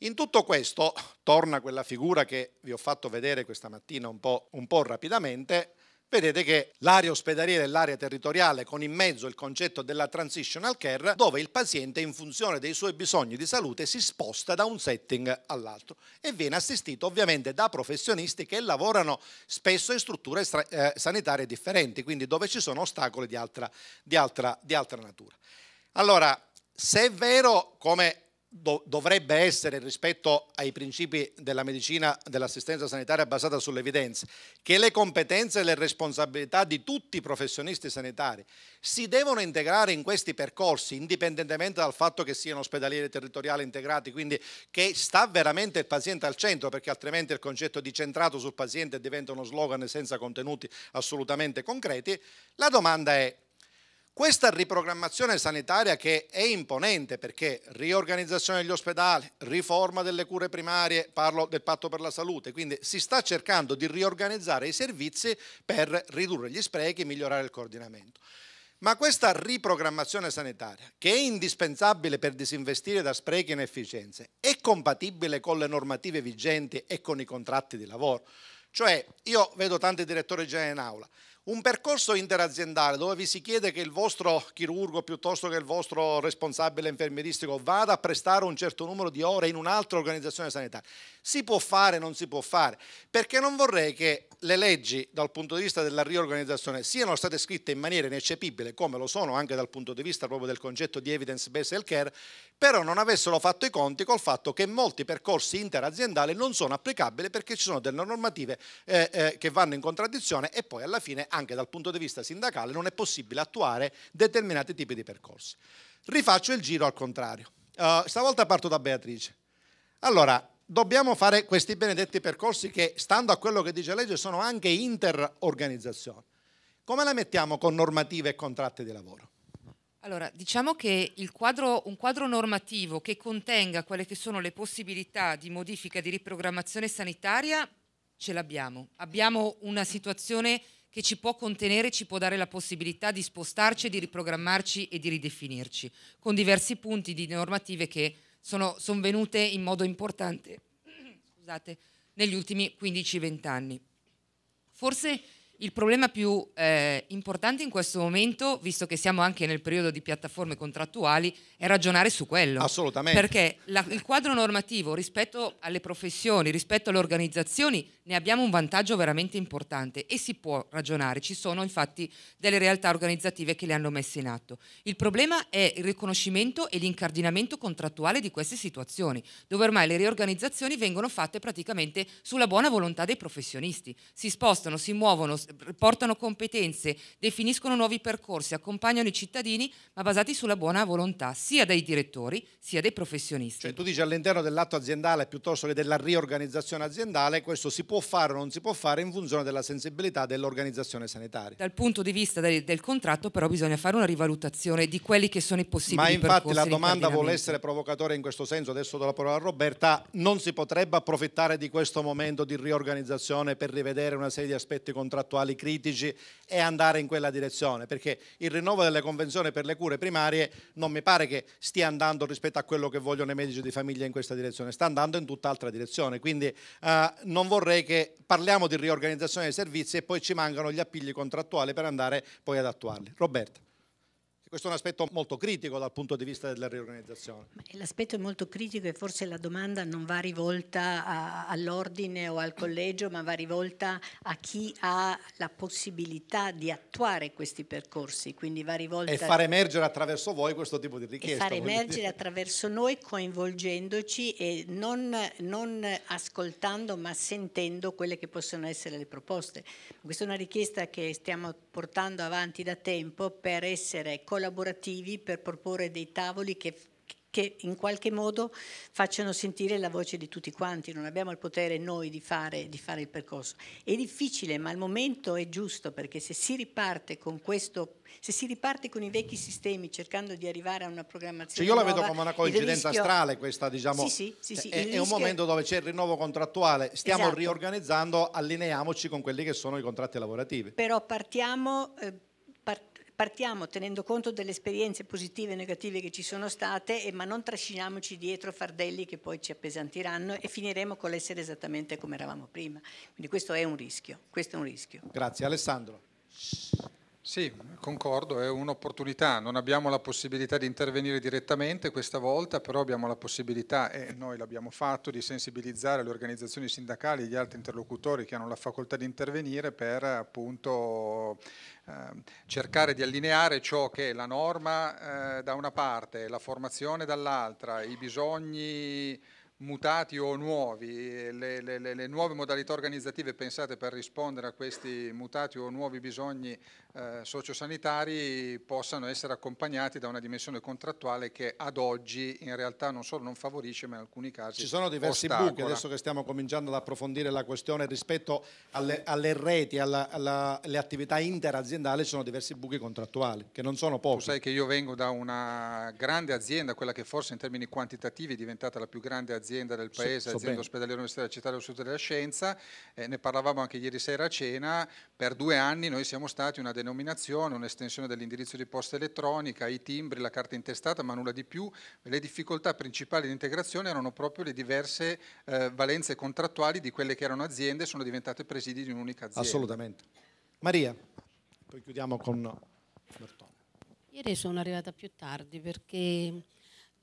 In tutto questo torna quella figura che vi ho fatto vedere questa mattina un po', un po rapidamente. Vedete che l'area ospedaliera e l'area territoriale con in mezzo il concetto della transitional care dove il paziente in funzione dei suoi bisogni di salute si sposta da un setting all'altro e viene assistito ovviamente da professionisti che lavorano spesso in strutture eh, sanitarie differenti, quindi dove ci sono ostacoli di altra, di altra, di altra natura. Allora, se è vero come dovrebbe essere rispetto ai principi della medicina dell'assistenza sanitaria basata sull'evidenza, che le competenze e le responsabilità di tutti i professionisti sanitari si devono integrare in questi percorsi, indipendentemente dal fatto che siano ospedalieri territoriali integrati, quindi che sta veramente il paziente al centro, perché altrimenti il concetto di centrato sul paziente diventa uno slogan senza contenuti assolutamente concreti. La domanda è questa riprogrammazione sanitaria che è imponente perché riorganizzazione degli ospedali, riforma delle cure primarie, parlo del patto per la salute, quindi si sta cercando di riorganizzare i servizi per ridurre gli sprechi e migliorare il coordinamento. Ma questa riprogrammazione sanitaria, che è indispensabile per disinvestire da sprechi e inefficienze, è compatibile con le normative vigenti e con i contratti di lavoro? Cioè, io vedo tanti direttori generali in aula, un percorso interaziendale dove vi si chiede che il vostro chirurgo piuttosto che il vostro responsabile infermieristico vada a prestare un certo numero di ore in un'altra organizzazione sanitaria. Si può fare, non si può fare, perché non vorrei che le leggi dal punto di vista della riorganizzazione siano state scritte in maniera ineccepibile, come lo sono anche dal punto di vista proprio del concetto di evidence-based health care, però non avessero fatto i conti col fatto che molti percorsi interaziendali non sono applicabili perché ci sono delle normative eh, eh, che vanno in contraddizione e poi alla fine anche dal punto di vista sindacale non è possibile attuare determinati tipi di percorsi. Rifaccio il giro al contrario. Uh, stavolta parto da Beatrice. Allora, dobbiamo fare questi benedetti percorsi che, stando a quello che dice la legge, sono anche interorganizzazioni. Come la mettiamo con normative e contratti di lavoro? Allora, diciamo che quadro, un quadro normativo che contenga quelle che sono le possibilità di modifica di riprogrammazione sanitaria ce l'abbiamo. Abbiamo una situazione che ci può contenere e ci può dare la possibilità di spostarci, di riprogrammarci e di ridefinirci, con diversi punti di normative che sono, sono venute in modo importante scusate, negli ultimi 15-20 anni. Forse il problema più eh, importante in questo momento, visto che siamo anche nel periodo di piattaforme contrattuali, è ragionare su quello. Assolutamente. Perché la, il quadro normativo rispetto alle professioni, rispetto alle organizzazioni, ne abbiamo un vantaggio veramente importante e si può ragionare. Ci sono infatti delle realtà organizzative che le hanno messe in atto. Il problema è il riconoscimento e l'incardinamento contrattuale di queste situazioni, dove ormai le riorganizzazioni vengono fatte praticamente sulla buona volontà dei professionisti. Si spostano, si muovono portano competenze, definiscono nuovi percorsi, accompagnano i cittadini, ma basati sulla buona volontà sia dei direttori sia dei professionisti. Cioè tu dici all'interno dell'atto aziendale piuttosto che della riorganizzazione aziendale, questo si può fare o non si può fare in funzione della sensibilità dell'organizzazione sanitaria. Dal punto di vista del, del, contratto però bisogna fare una rivalutazione di quelli che sono i possibili Ma infatti la domanda vuole essere provocatoria in questo senso, adesso do la parola a Roberta, non si potrebbe approfittare di questo momento di riorganizzazione per rivedere una serie di aspetti contrattuali attuali critici e andare in quella direzione, perché il rinnovo delle convenzioni per le cure primarie non mi pare che stia andando rispetto a quello che vogliono i medici di famiglia in questa direzione, sta andando in tutt'altra direzione, quindi eh, non vorrei che parliamo di riorganizzazione dei servizi e poi ci mancano gli appigli contrattuali per andare poi ad attuarli. Roberta. Questo è un aspetto molto critico dal punto di vista della riorganizzazione. L'aspetto è molto critico e forse la domanda non va rivolta all'ordine o al collegio, ma va rivolta a chi ha la possibilità di attuare questi percorsi. Quindi va rivolta e far emergere attraverso voi questo tipo di richiesta. E far emergere dire. attraverso noi coinvolgendoci e non, non ascoltando ma sentendo quelle che possono essere le proposte. Questa è una richiesta che stiamo portando avanti da tempo per essere coinvolti collaborativi per proporre dei tavoli che che in qualche modo facciano sentire la voce di tutti quanti, non abbiamo il potere noi di fare, di fare, il percorso. È difficile, ma il momento è giusto perché se si riparte con questo, se si riparte con i vecchi sistemi cercando di arrivare a una programmazione. Cioè io la nuova, vedo come una coincidenza rischio, astrale questa, diciamo. Sì, sì, sì, è, è un momento dove c'è il rinnovo contrattuale, stiamo esatto. riorganizzando, allineiamoci con quelli che sono i contratti lavorativi. Però partiamo... Eh, partiamo tenendo conto delle esperienze positive e negative che ci sono state, eh, ma non trasciniamoci dietro fardelli che poi ci appesantiranno e finiremo con l'essere esattamente come eravamo prima. Quindi questo è un rischio. Questo è un rischio. Grazie Alessandro. Sì, concordo, è un'opportunità, non abbiamo la possibilità di intervenire direttamente questa volta, però abbiamo la possibilità, e noi l'abbiamo fatto, di sensibilizzare le organizzazioni sindacali e gli altri interlocutori che hanno la facoltà di intervenire per appunto ehm, cercare di allineare ciò che è la norma eh, da una parte, la formazione dall'altra, i bisogni mutati o nuovi, eh, le, le, le, nuove modalità organizzative pensate per rispondere a questi mutati o nuovi bisogni eh, sociosanitari possano essere accompagnati da una dimensione contrattuale che ad oggi in realtà non solo non favorisce ma in alcuni casi Ci sono diversi ostacola. buchi, adesso che stiamo cominciando ad approfondire la questione rispetto alle, alle reti, alla, alla, alle attività interaziendali, ci sono diversi buchi contrattuali che non sono pochi. Tu sai che io vengo da una grande azienda, quella che forse in termini quantitativi è diventata la più grande azienda azienda del Paese, so, so azienda ospedaliera città del Sud della Scienza, eh, ne parlavamo anche ieri sera a cena, per due anni noi siamo stati una denominazione, un'estensione dell'indirizzo di posta elettronica, i timbri, la carta intestata, ma nulla di più, le difficoltà principali di integrazione erano proprio le diverse eh, valenze contrattuali di quelle che erano aziende e sono diventate presidi di un'unica azienda. Assolutamente. Maria, poi chiudiamo con Bertone. Ieri sono arrivata più tardi perché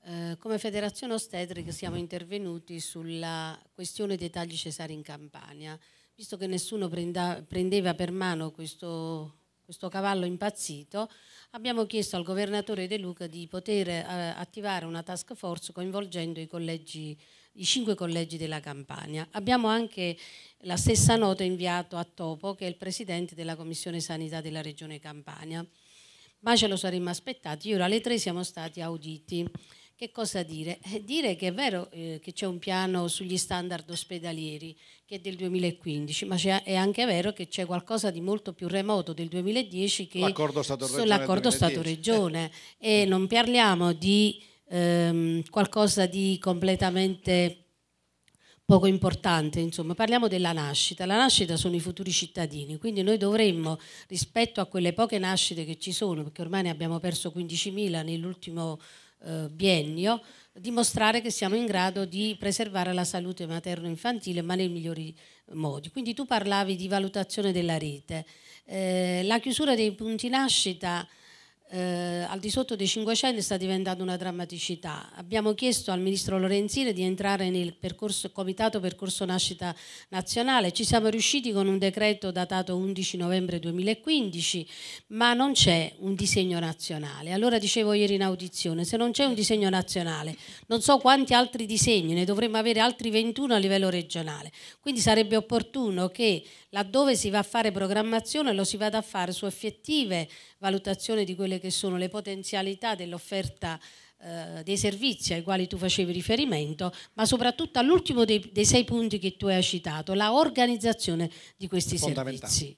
eh, come Federazione Ostetrica siamo intervenuti sulla questione dei tagli cesari in Campania, visto che nessuno prendeva per mano questo, questo, cavallo impazzito, abbiamo chiesto al governatore De Luca di poter eh, attivare una task force coinvolgendo i, collegi, i cinque collegi della Campania. Abbiamo anche la stessa nota inviata a Topo, che è il presidente della Commissione Sanità della Regione Campania. Ma ce lo saremmo aspettati, ora alle tre siamo stati auditi. Che cosa dire? Eh, dire che è vero eh, che c'è un piano sugli standard ospedalieri che è del 2015, ma è anche vero che c'è qualcosa di molto più remoto del 2010 che l'accordo Stato-Regione. Stato-Regione. Eh. E non parliamo di ehm, qualcosa di completamente poco importante, insomma, parliamo della nascita. La nascita sono i futuri cittadini, quindi noi dovremmo, rispetto a quelle poche nascite che ci sono, perché ormai ne abbiamo perso 15.000 nell'ultimo eh, biennio, dimostrare che siamo in grado di preservare la salute materno-infantile, ma nei migliori modi. Quindi tu parlavi di valutazione della rete. Eh, la chiusura dei punti nascita eh, al di sotto dei 500 sta diventando una drammaticità. Abbiamo chiesto al ministro Lorenzini di entrare nel percorso, comitato percorso nascita nazionale, ci siamo riusciti con un decreto datato 11 novembre 2015, ma non c'è un disegno nazionale. Allora dicevo ieri in audizione, se non c'è un disegno nazionale, non so quanti altri disegni, ne dovremmo avere altri 21 a livello regionale. Quindi sarebbe opportuno che laddove si va a fare programmazione lo si vada a fare su effettive valutazione di quelle che sono le potenzialità dell'offerta eh, dei servizi ai quali tu facevi riferimento, ma soprattutto all'ultimo dei, dei, sei punti che tu hai citato, la organizzazione di questi servizi.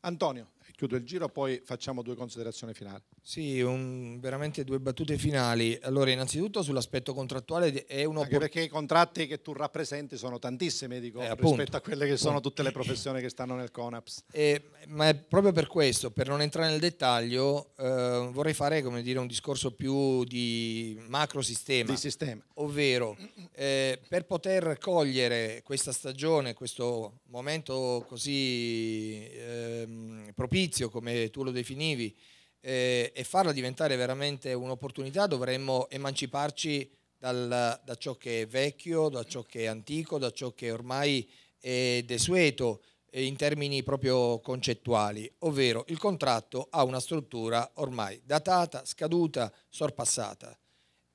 Antonio chiudo il giro, poi facciamo due considerazioni finali. Sì, un, veramente due battute finali. Allora, innanzitutto sull'aspetto contrattuale è uno... Anche perché i contratti che tu rappresenti sono tantissimi, dico, eh, appunto, rispetto a quelle che sono tutte le professioni che stanno nel CONAPS. Eh, ma è proprio per questo, per non entrare nel dettaglio, eh, vorrei fare dire, un discorso più di macro sistema. Di sistema. Ovvero, eh, per poter cogliere questa stagione, questo momento così ehm, propizio, servizio, come tu lo definivi, eh, e farla diventare veramente un'opportunità, dovremmo emanciparci dal, da ciò che è vecchio, da ciò che è antico, da ciò che ormai è desueto eh, in termini proprio concettuali, ovvero il contratto ha una struttura ormai datata, scaduta, sorpassata.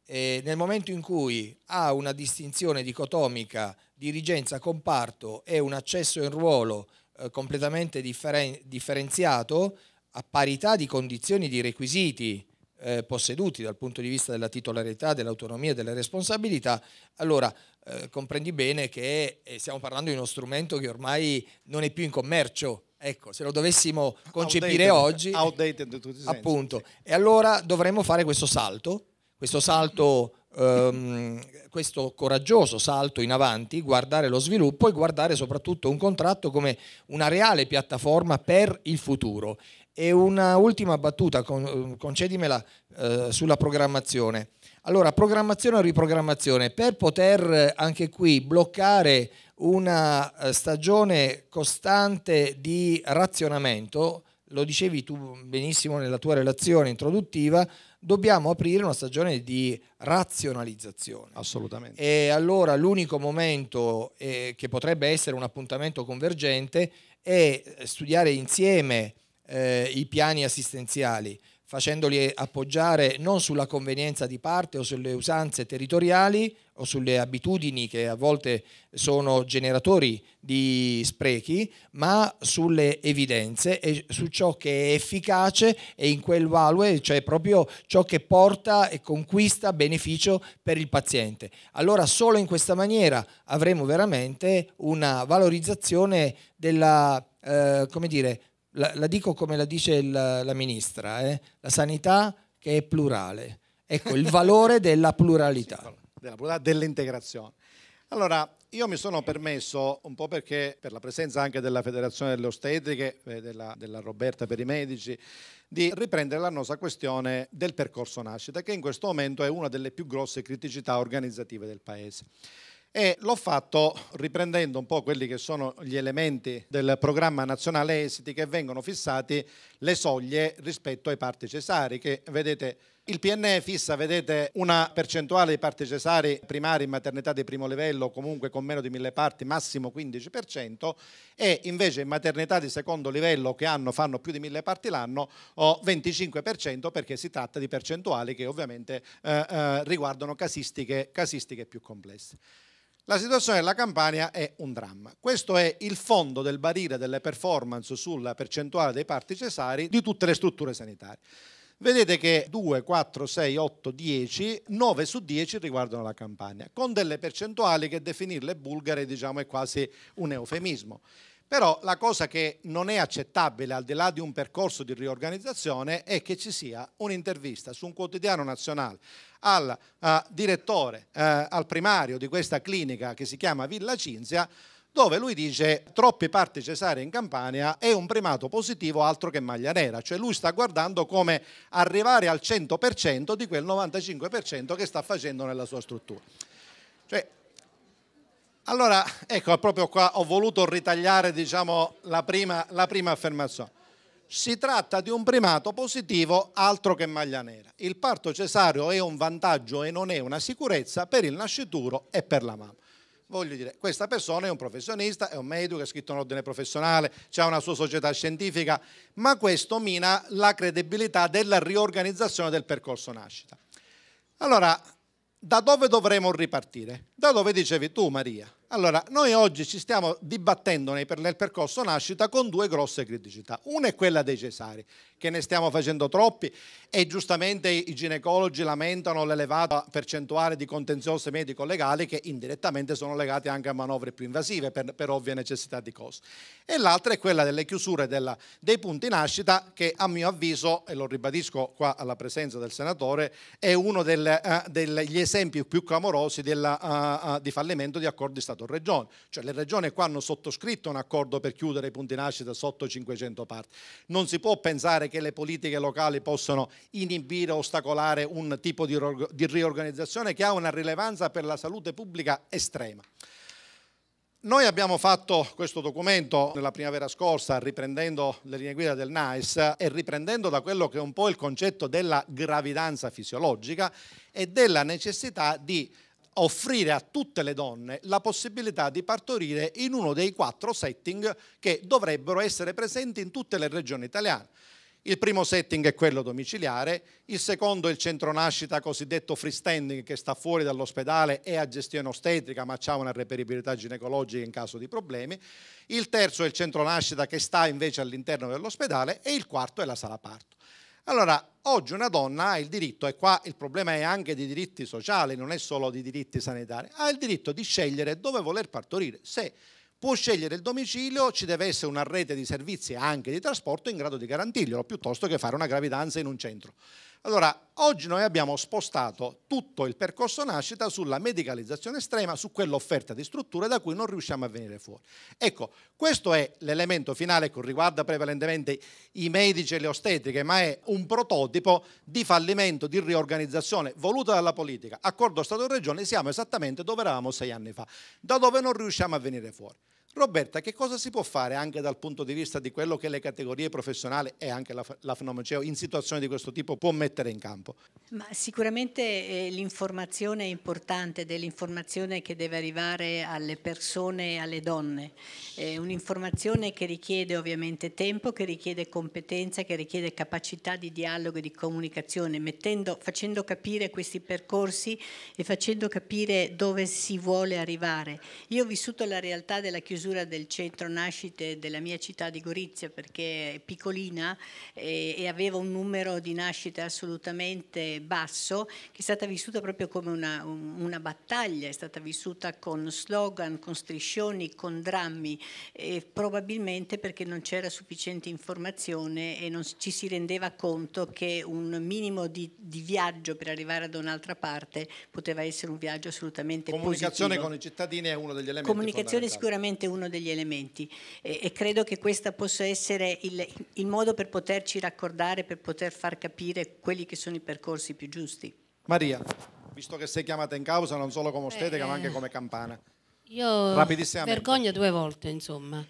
E nel momento in cui ha una distinzione dicotomica dirigenza-comparto e un accesso in ruolo eh, completamente differen- differenziato a parità di condizioni di requisiti eh, posseduti dal punto di vista della titolarità, dell'autonomia e delle responsabilità, allora eh, comprendi bene che eh, stiamo parlando di uno strumento che ormai non è più in commercio. Ecco, se lo dovessimo concepire outdated, oggi, outdated appunto, sì. e allora dovremmo fare questo salto, questo salto ehm, questo coraggioso salto in avanti, guardare lo sviluppo e guardare soprattutto un contratto come una reale piattaforma per il futuro. E una ultima battuta, con, ehm, concedimela, eh, sulla programmazione. Allora, programmazione o riprogrammazione, per poter eh, anche qui bloccare una eh, stagione costante di razionamento, lo dicevi tu benissimo nella tua relazione introduttiva, dobbiamo aprire una stagione di razionalizzazione. Assolutamente. E allora l'unico momento eh, che potrebbe essere un appuntamento convergente è eh, studiare insieme eh, i piani assistenziali, facendoli appoggiare non sulla convenienza di parte o sulle usanze territoriali o sulle abitudini che a volte sono generatori di sprechi, ma sulle evidenze e su ciò che è efficace e in quel value, cioè proprio ciò che porta e conquista beneficio per il paziente. Allora solo in questa maniera avremo veramente una valorizzazione della, eh, come dire, la, la, dico come la dice la, la ministra, eh? la sanità che è plurale. Ecco, il valore della pluralità della pluralità, dell'integrazione. Allora, io mi sono permesso, un po' perché per la presenza anche della Federazione delle Ostetriche, eh, della, della Roberta per i Medici, di riprendere la nostra questione del percorso nascita, che in questo momento è una delle più grosse criticità organizzative del Paese e l'ho fatto riprendendo un po' quelli che sono gli elementi del programma nazionale esiti che vengono fissati le soglie rispetto ai parti cesari che vedete il PNE fissa, vedete, una percentuale di parti cesari primari in maternità di primo livello, comunque con meno di mille parti, massimo 15%, e invece in maternità di secondo livello che hanno, fanno più di mille parti l'anno, ho 25% perché si tratta di percentuali che ovviamente eh, eh, riguardano casistiche, casistiche più complesse. La situazione della Campania è un dramma. Questo è il fondo del barile delle performance sulla percentuale dei parti cesari di tutte le strutture sanitarie. Vedete che 2, 4, 6, 8, 10, 9 su 10 riguardano la Campania, con delle percentuali che definirle bulgare diciamo, è quasi un eufemismo. Però la cosa che non è accettabile, al di là di un percorso di riorganizzazione, è che ci sia un'intervista su un quotidiano nazionale al uh, direttore, uh, al primario di questa clinica che si chiama Villa Cinzia, dove lui dice troppe parti cesare in Campania è un primato positivo altro che maglia nera, cioè lui sta guardando come arrivare al 100% di quel 95% che sta facendo nella sua struttura. Cioè, allora, ecco, proprio qua ho voluto ritagliare diciamo, la, prima, la prima affermazione. Si tratta di un primato positivo altro che maglia nera. Il parto cesareo è un vantaggio e non è una sicurezza per il nascituro e per la mamma. Voglio dire, questa persona è un professionista, è un medico, che ha scritto un ordine professionale, ha una sua società scientifica, ma questo mina la credibilità della riorganizzazione del percorso nascita. Allora, da dove dovremo ripartire? Da dove dicevi tu, Maria? Allora, noi oggi ci stiamo dibattendo nel percorso nascita con due grosse criticità. Una è quella dei cesari, che ne stiamo facendo troppi e giustamente i ginecologi lamentano l'elevata percentuale di contenziosi medico-legali che indirettamente sono legati anche a manovre più invasive per, per ovvie necessità di costo. E l'altra è quella delle chiusure della, dei punti nascita che a mio avviso, e lo ribadisco qua alla presenza del senatore, è uno del, uh, degli esempi più clamorosi della, uh, uh, di fallimento di accordi statali Stato-Regione. Cioè le regioni qua hanno sottoscritto un accordo per chiudere i punti nascita sotto 500 parti. Non si può pensare che le politiche locali possano inibire o ostacolare un tipo di, di riorganizzazione che ha una rilevanza per la salute pubblica estrema. Noi abbiamo fatto questo documento nella primavera scorsa riprendendo le linee guida del NICE e riprendendo da quello che è un po' il concetto della gravidanza fisiologica e della necessità di offrire a tutte le donne la possibilità di partorire in uno dei quattro setting che dovrebbero essere presenti in tutte le regioni italiane. Il primo setting è quello domiciliare, il secondo è il centro nascita cosiddetto freestanding che sta fuori dall'ospedale e ha gestione ostetrica ma ha una reperibilità ginecologica in caso di problemi, il terzo è il centro nascita che sta invece all'interno dell'ospedale e il quarto è la sala parto. Allora, oggi una donna ha il diritto, e qua il problema è anche di diritti sociali, non è solo di diritti sanitari, ha il diritto di scegliere dove voler partorire. Se può scegliere il domicilio, ci deve essere una rete di servizi e anche di trasporto in grado di garantirglielo, piuttosto che fare una gravidanza in un centro. Allora, oggi noi abbiamo spostato tutto il percorso nascita sulla medicalizzazione estrema, su quell'offerta di strutture da cui non riusciamo a venire fuori. Ecco, questo è l'elemento finale che riguarda prevalentemente i medici e le ostetriche, ma è un prototipo di fallimento, di riorganizzazione voluta dalla politica. Accordo Stato-Regione siamo esattamente dove eravamo sei anni fa, da dove non riusciamo a venire fuori. Roberta, che cosa si può fare anche dal punto di vista di quello che le categorie professionali e anche la, la Fenomenoceo in situazioni di questo tipo può mettere in campo? Ma sicuramente eh, l'informazione è importante ed è l'informazione che deve arrivare alle persone e alle donne. È un'informazione che richiede ovviamente tempo, che richiede competenza, che richiede capacità di dialogo e di comunicazione, mettendo, facendo capire questi percorsi e facendo capire dove si vuole arrivare. Io ho vissuto la realtà della chiusura chiusura del centro nascite della mia città di Gorizia perché è piccolina e, e aveva un numero di nascite assolutamente basso, che è stata vissuta proprio come una, una battaglia, è stata vissuta con slogan, con striscioni, con drammi, probabilmente perché non c'era sufficiente informazione e non ci si rendeva conto che un minimo di, di viaggio per arrivare da un'altra parte poteva essere un viaggio assolutamente Comunicazione positivo. Comunicazione con i cittadini è uno degli elementi Comunicazione sicuramente uno degli elementi e, e credo che questo possa essere il, il modo per poterci raccordare, per poter far capire quelli che sono i percorsi più giusti. Maria, visto che sei chiamata in causa non solo come ostetrica eh, ma anche come campana. Io vergogno due volte, insomma.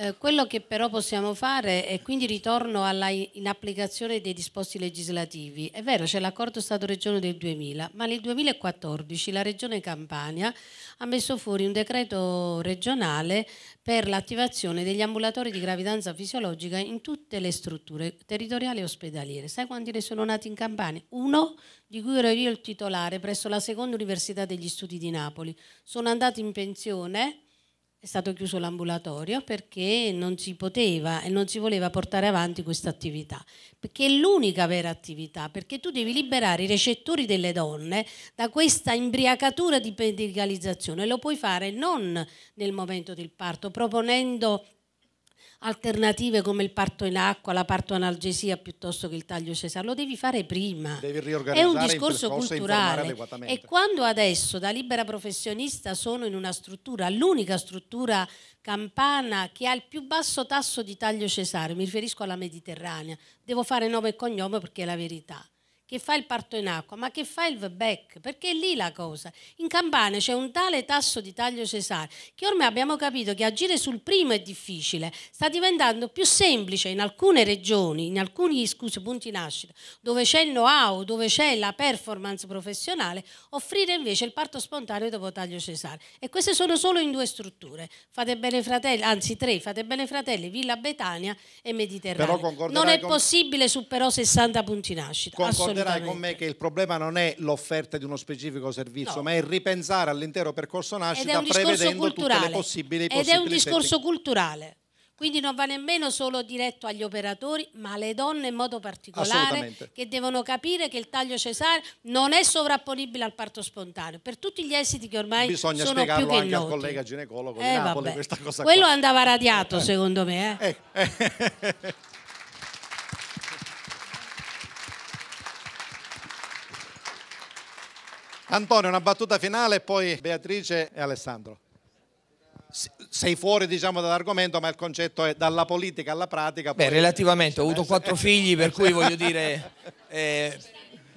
Eh, quello che però possiamo fare e quindi ritorno alla in applicazione dei disposti legislativi. È vero, c'è l'accordo Stato-Regione del 2000, ma nel 2014 la Regione Campania ha messo fuori un decreto regionale per l'attivazione degli ambulatori di gravidanza fisiologica in tutte le strutture territoriali e ospedaliere. Sai quanti ne sono nati in Campania? Uno, di cui ero io il titolare presso la Seconda Università degli Studi di Napoli. Sono andati in pensione è stato chiuso l'ambulatorio perché non si poteva e non si voleva portare avanti questa attività, perché è l'unica vera attività, perché tu devi liberare i recettori delle donne da questa imbriacatura di pedicalizzazione, lo puoi fare non nel momento del parto, proponendo alternative come il parto in acqua, la parto analgesia piuttosto che il taglio cesare, lo devi fare prima. Devi È un discorso culturale. E quando adesso da libera professionista sono in una struttura, l'unica struttura campana che ha il più basso tasso di taglio cesare, mi riferisco alla Mediterranea, devo fare nome e cognome perché è la verità che fa il parto in acqua, ma che fa il VBEC, perché è lì la cosa. In Campania c'è un tale tasso di taglio cesare che ormai abbiamo capito che agire sul primo è difficile, sta diventando più semplice in alcune regioni, in alcuni scusi, punti nascita, dove c'è il know-how, dove c'è la performance professionale, offrire invece il parto spontaneo dopo taglio cesare. E queste sono solo in due strutture, fate bene fratelli, anzi tre, fate bene fratelli, Villa Betania e Mediterraneo. Non è possibile su però 60 punti nascita, assolutamente concorderai con me che il problema non è l'offerta di uno specifico servizio, no. ma è ripensare all'intero percorso nascita prevedendo culturale. tutte le possibili Ed possibili è un discorso tecniche. culturale. Quindi non va nemmeno solo diretto agli operatori, ma alle donne in modo particolare che devono capire che il taglio cesare non è sovrapponibile al parto spontaneo, per tutti gli esiti che ormai Bisogna sono più che Bisogna spiegarlo anche al collega ginecologo eh, di Napoli vabbè. questa cosa Quello qua. andava radiato secondo me. Eh. eh. Antonio, una battuta finale e poi Beatrice e Alessandro. Sei fuori diciamo, dall'argomento, ma il concetto è dalla politica alla pratica. Beh, relativamente, ho avuto eh, quattro eh, figli, per cui voglio dire, eh,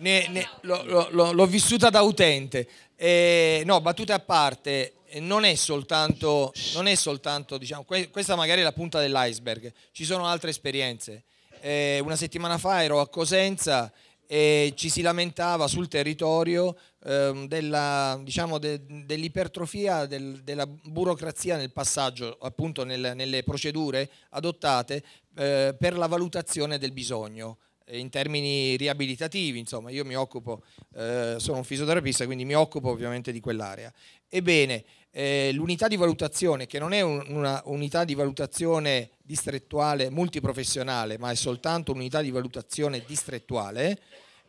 eh l'ho vissuta da utente. Eh, no, battute a parte, non è soltanto, non è soltanto diciamo, questa magari è la punta dell'iceberg, ci sono altre esperienze. Eh, una settimana fa ero a Cosenza e ci si lamentava sul territorio ehm, della, diciamo de, dell'ipertrofia del, della burocrazia nel passaggio, appunto nel, nelle procedure adottate eh, per la valutazione del bisogno eh, in termini riabilitativi, insomma, io mi occupo, eh, sono un fisioterapista, quindi mi occupo ovviamente di quell'area. Ebbene, eh, l'unità di valutazione, che non è un, una unità di valutazione distrettuale multiprofessionale, ma è soltanto un'unità di valutazione distrettuale,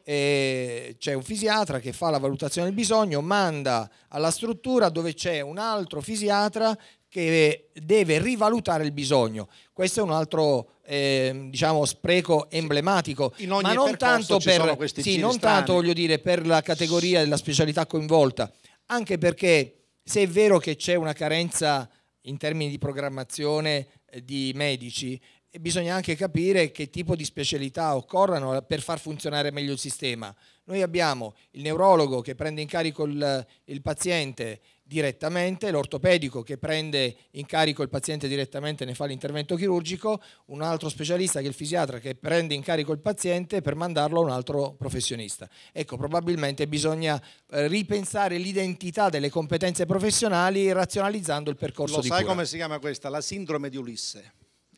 eh, c'è un fisiatra che fa la valutazione del bisogno, manda alla struttura dove c'è un altro fisiatra che deve rivalutare il bisogno. Questo è un altro eh, diciamo spreco emblematico, ma non tanto per sì, non tanto voglio dire per la categoria della specialità coinvolta, anche perché se è vero che c'è una carenza in termini di programmazione eh, di medici, eh, bisogna anche capire che tipo di specialità occorrano eh, per far funzionare meglio il sistema. Noi abbiamo il neurologo che prende in carico il, il paziente direttamente, l'ortopedico che prende in carico il paziente direttamente e ne fa l'intervento chirurgico, un altro specialista che è il fisiatra che prende in carico il paziente per mandarlo a un altro professionista. Ecco, probabilmente bisogna eh, ripensare l'identità delle competenze professionali razionalizzando il percorso Lo di sai come si chiama questa? La sindrome di Ulisse.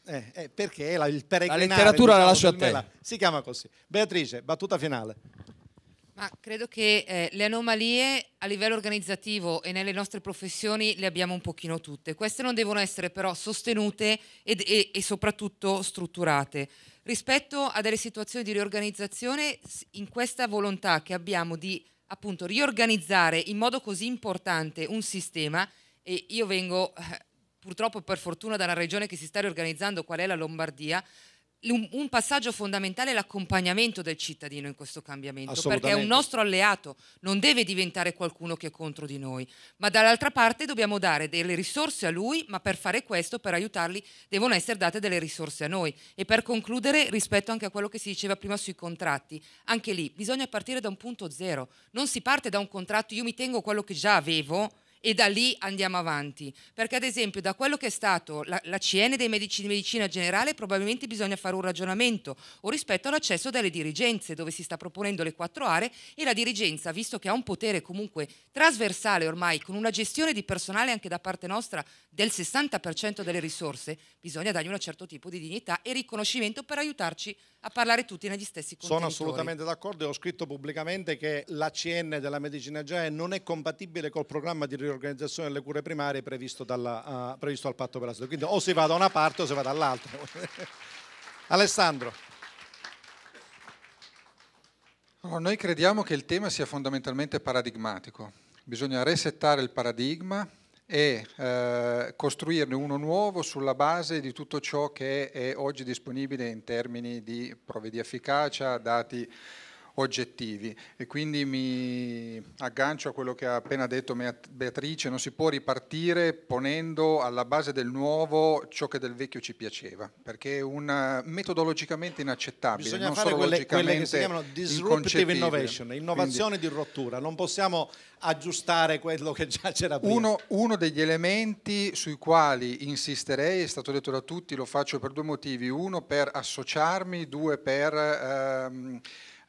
Eh, eh, perché la, il peregrinare la letteratura diciamo, la lascio a te. La, si chiama così. Beatrice, battuta finale. Ma credo che eh, le anomalie a livello organizzativo e nelle nostre professioni le abbiamo un pochino tutte. Queste non devono essere però sostenute ed, e, e soprattutto strutturate. Rispetto a delle situazioni di riorganizzazione, in questa volontà che abbiamo di appunto riorganizzare in modo così importante un sistema, e io vengo eh, purtroppo per fortuna da una regione che si sta riorganizzando, qual è la Lombardia, un, passaggio fondamentale è l'accompagnamento del cittadino in questo cambiamento, perché è un nostro alleato, non deve diventare qualcuno che è contro di noi, ma dall'altra parte dobbiamo dare delle risorse a lui, ma per fare questo, per aiutarli, devono essere date delle risorse a noi. E per concludere, rispetto anche a quello che si diceva prima sui contratti, anche lì bisogna partire da un punto zero, non si parte da un contratto, io mi tengo quello che già avevo e da lì andiamo avanti. Perché ad esempio da quello che è stato la, la CN dei medici di medicina generale probabilmente bisogna fare un ragionamento o rispetto all'accesso delle dirigenze dove si sta proponendo le quattro aree e la dirigenza, visto che ha un potere comunque trasversale ormai, con una gestione di personale anche da parte nostra del 60% delle risorse, bisogna dargli un certo tipo di dignità e riconoscimento per aiutarci a parlare tutti negli stessi contenitori. Sono assolutamente d'accordo e ho scritto pubblicamente che l'ACN della medicina generale non è compatibile col programma di riorganizzazione riorganizzazione delle cure primarie previsto, dalla, uh, previsto dal patto per la salute. Quindi o si va da una parte o si va dall'altra. Alessandro. Allora, noi crediamo che il tema sia fondamentalmente paradigmatico. Bisogna resettare il paradigma e eh, costruirne uno nuovo sulla base di tutto ciò che è oggi disponibile in termini di prove di efficacia, dati oggettivi e quindi mi aggancio a quello che ha appena detto Beatrice, non si può ripartire ponendo alla base del nuovo ciò che del vecchio ci piaceva, perché è una, eh, metodologicamente inaccettabile, Bisogna non fare solo quelle, quelle che si chiamano disruptive innovation, innovazione quindi, di rottura, non possiamo aggiustare quello che già c'era prima. Uno, uno degli elementi sui quali insisterei, è stato detto da tutti, lo faccio per due motivi, uno per associarmi, due per... Ehm,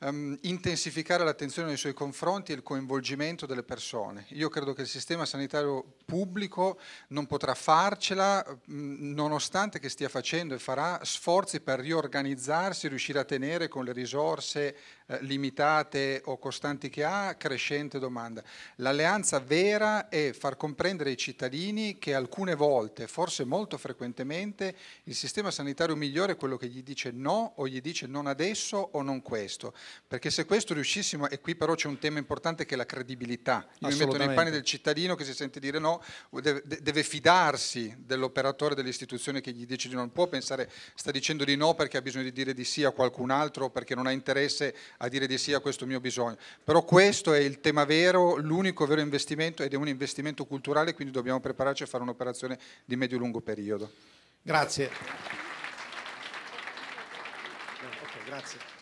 um, intensificare l'attenzione nei suoi confronti e il coinvolgimento delle persone. Io credo che il sistema sanitario pubblico non potrà farcela mh, nonostante che stia facendo e farà sforzi per riorganizzarsi, riuscire a tenere con le risorse eh, limitate o costanti che ha, crescente domanda. L'alleanza vera è far comprendere ai cittadini che alcune volte, forse molto frequentemente, il sistema sanitario migliore è quello che gli dice no o gli dice non adesso o non questo. Perché se questo riuscissimo, e qui però c'è un tema importante che è la credibilità. Io mi metto nei panni del cittadino che si sente dire no, deve, deve fidarsi dell'operatore dell'istituzione che gli dice di non può pensare sta dicendo di no perché ha bisogno di dire di sì a qualcun altro, perché non ha interesse a dire di sì a questo mio bisogno. Però questo è il tema vero, l'unico vero investimento ed è un investimento culturale, quindi dobbiamo prepararci a fare un'operazione di medio-lungo periodo. Grazie. Okay, grazie.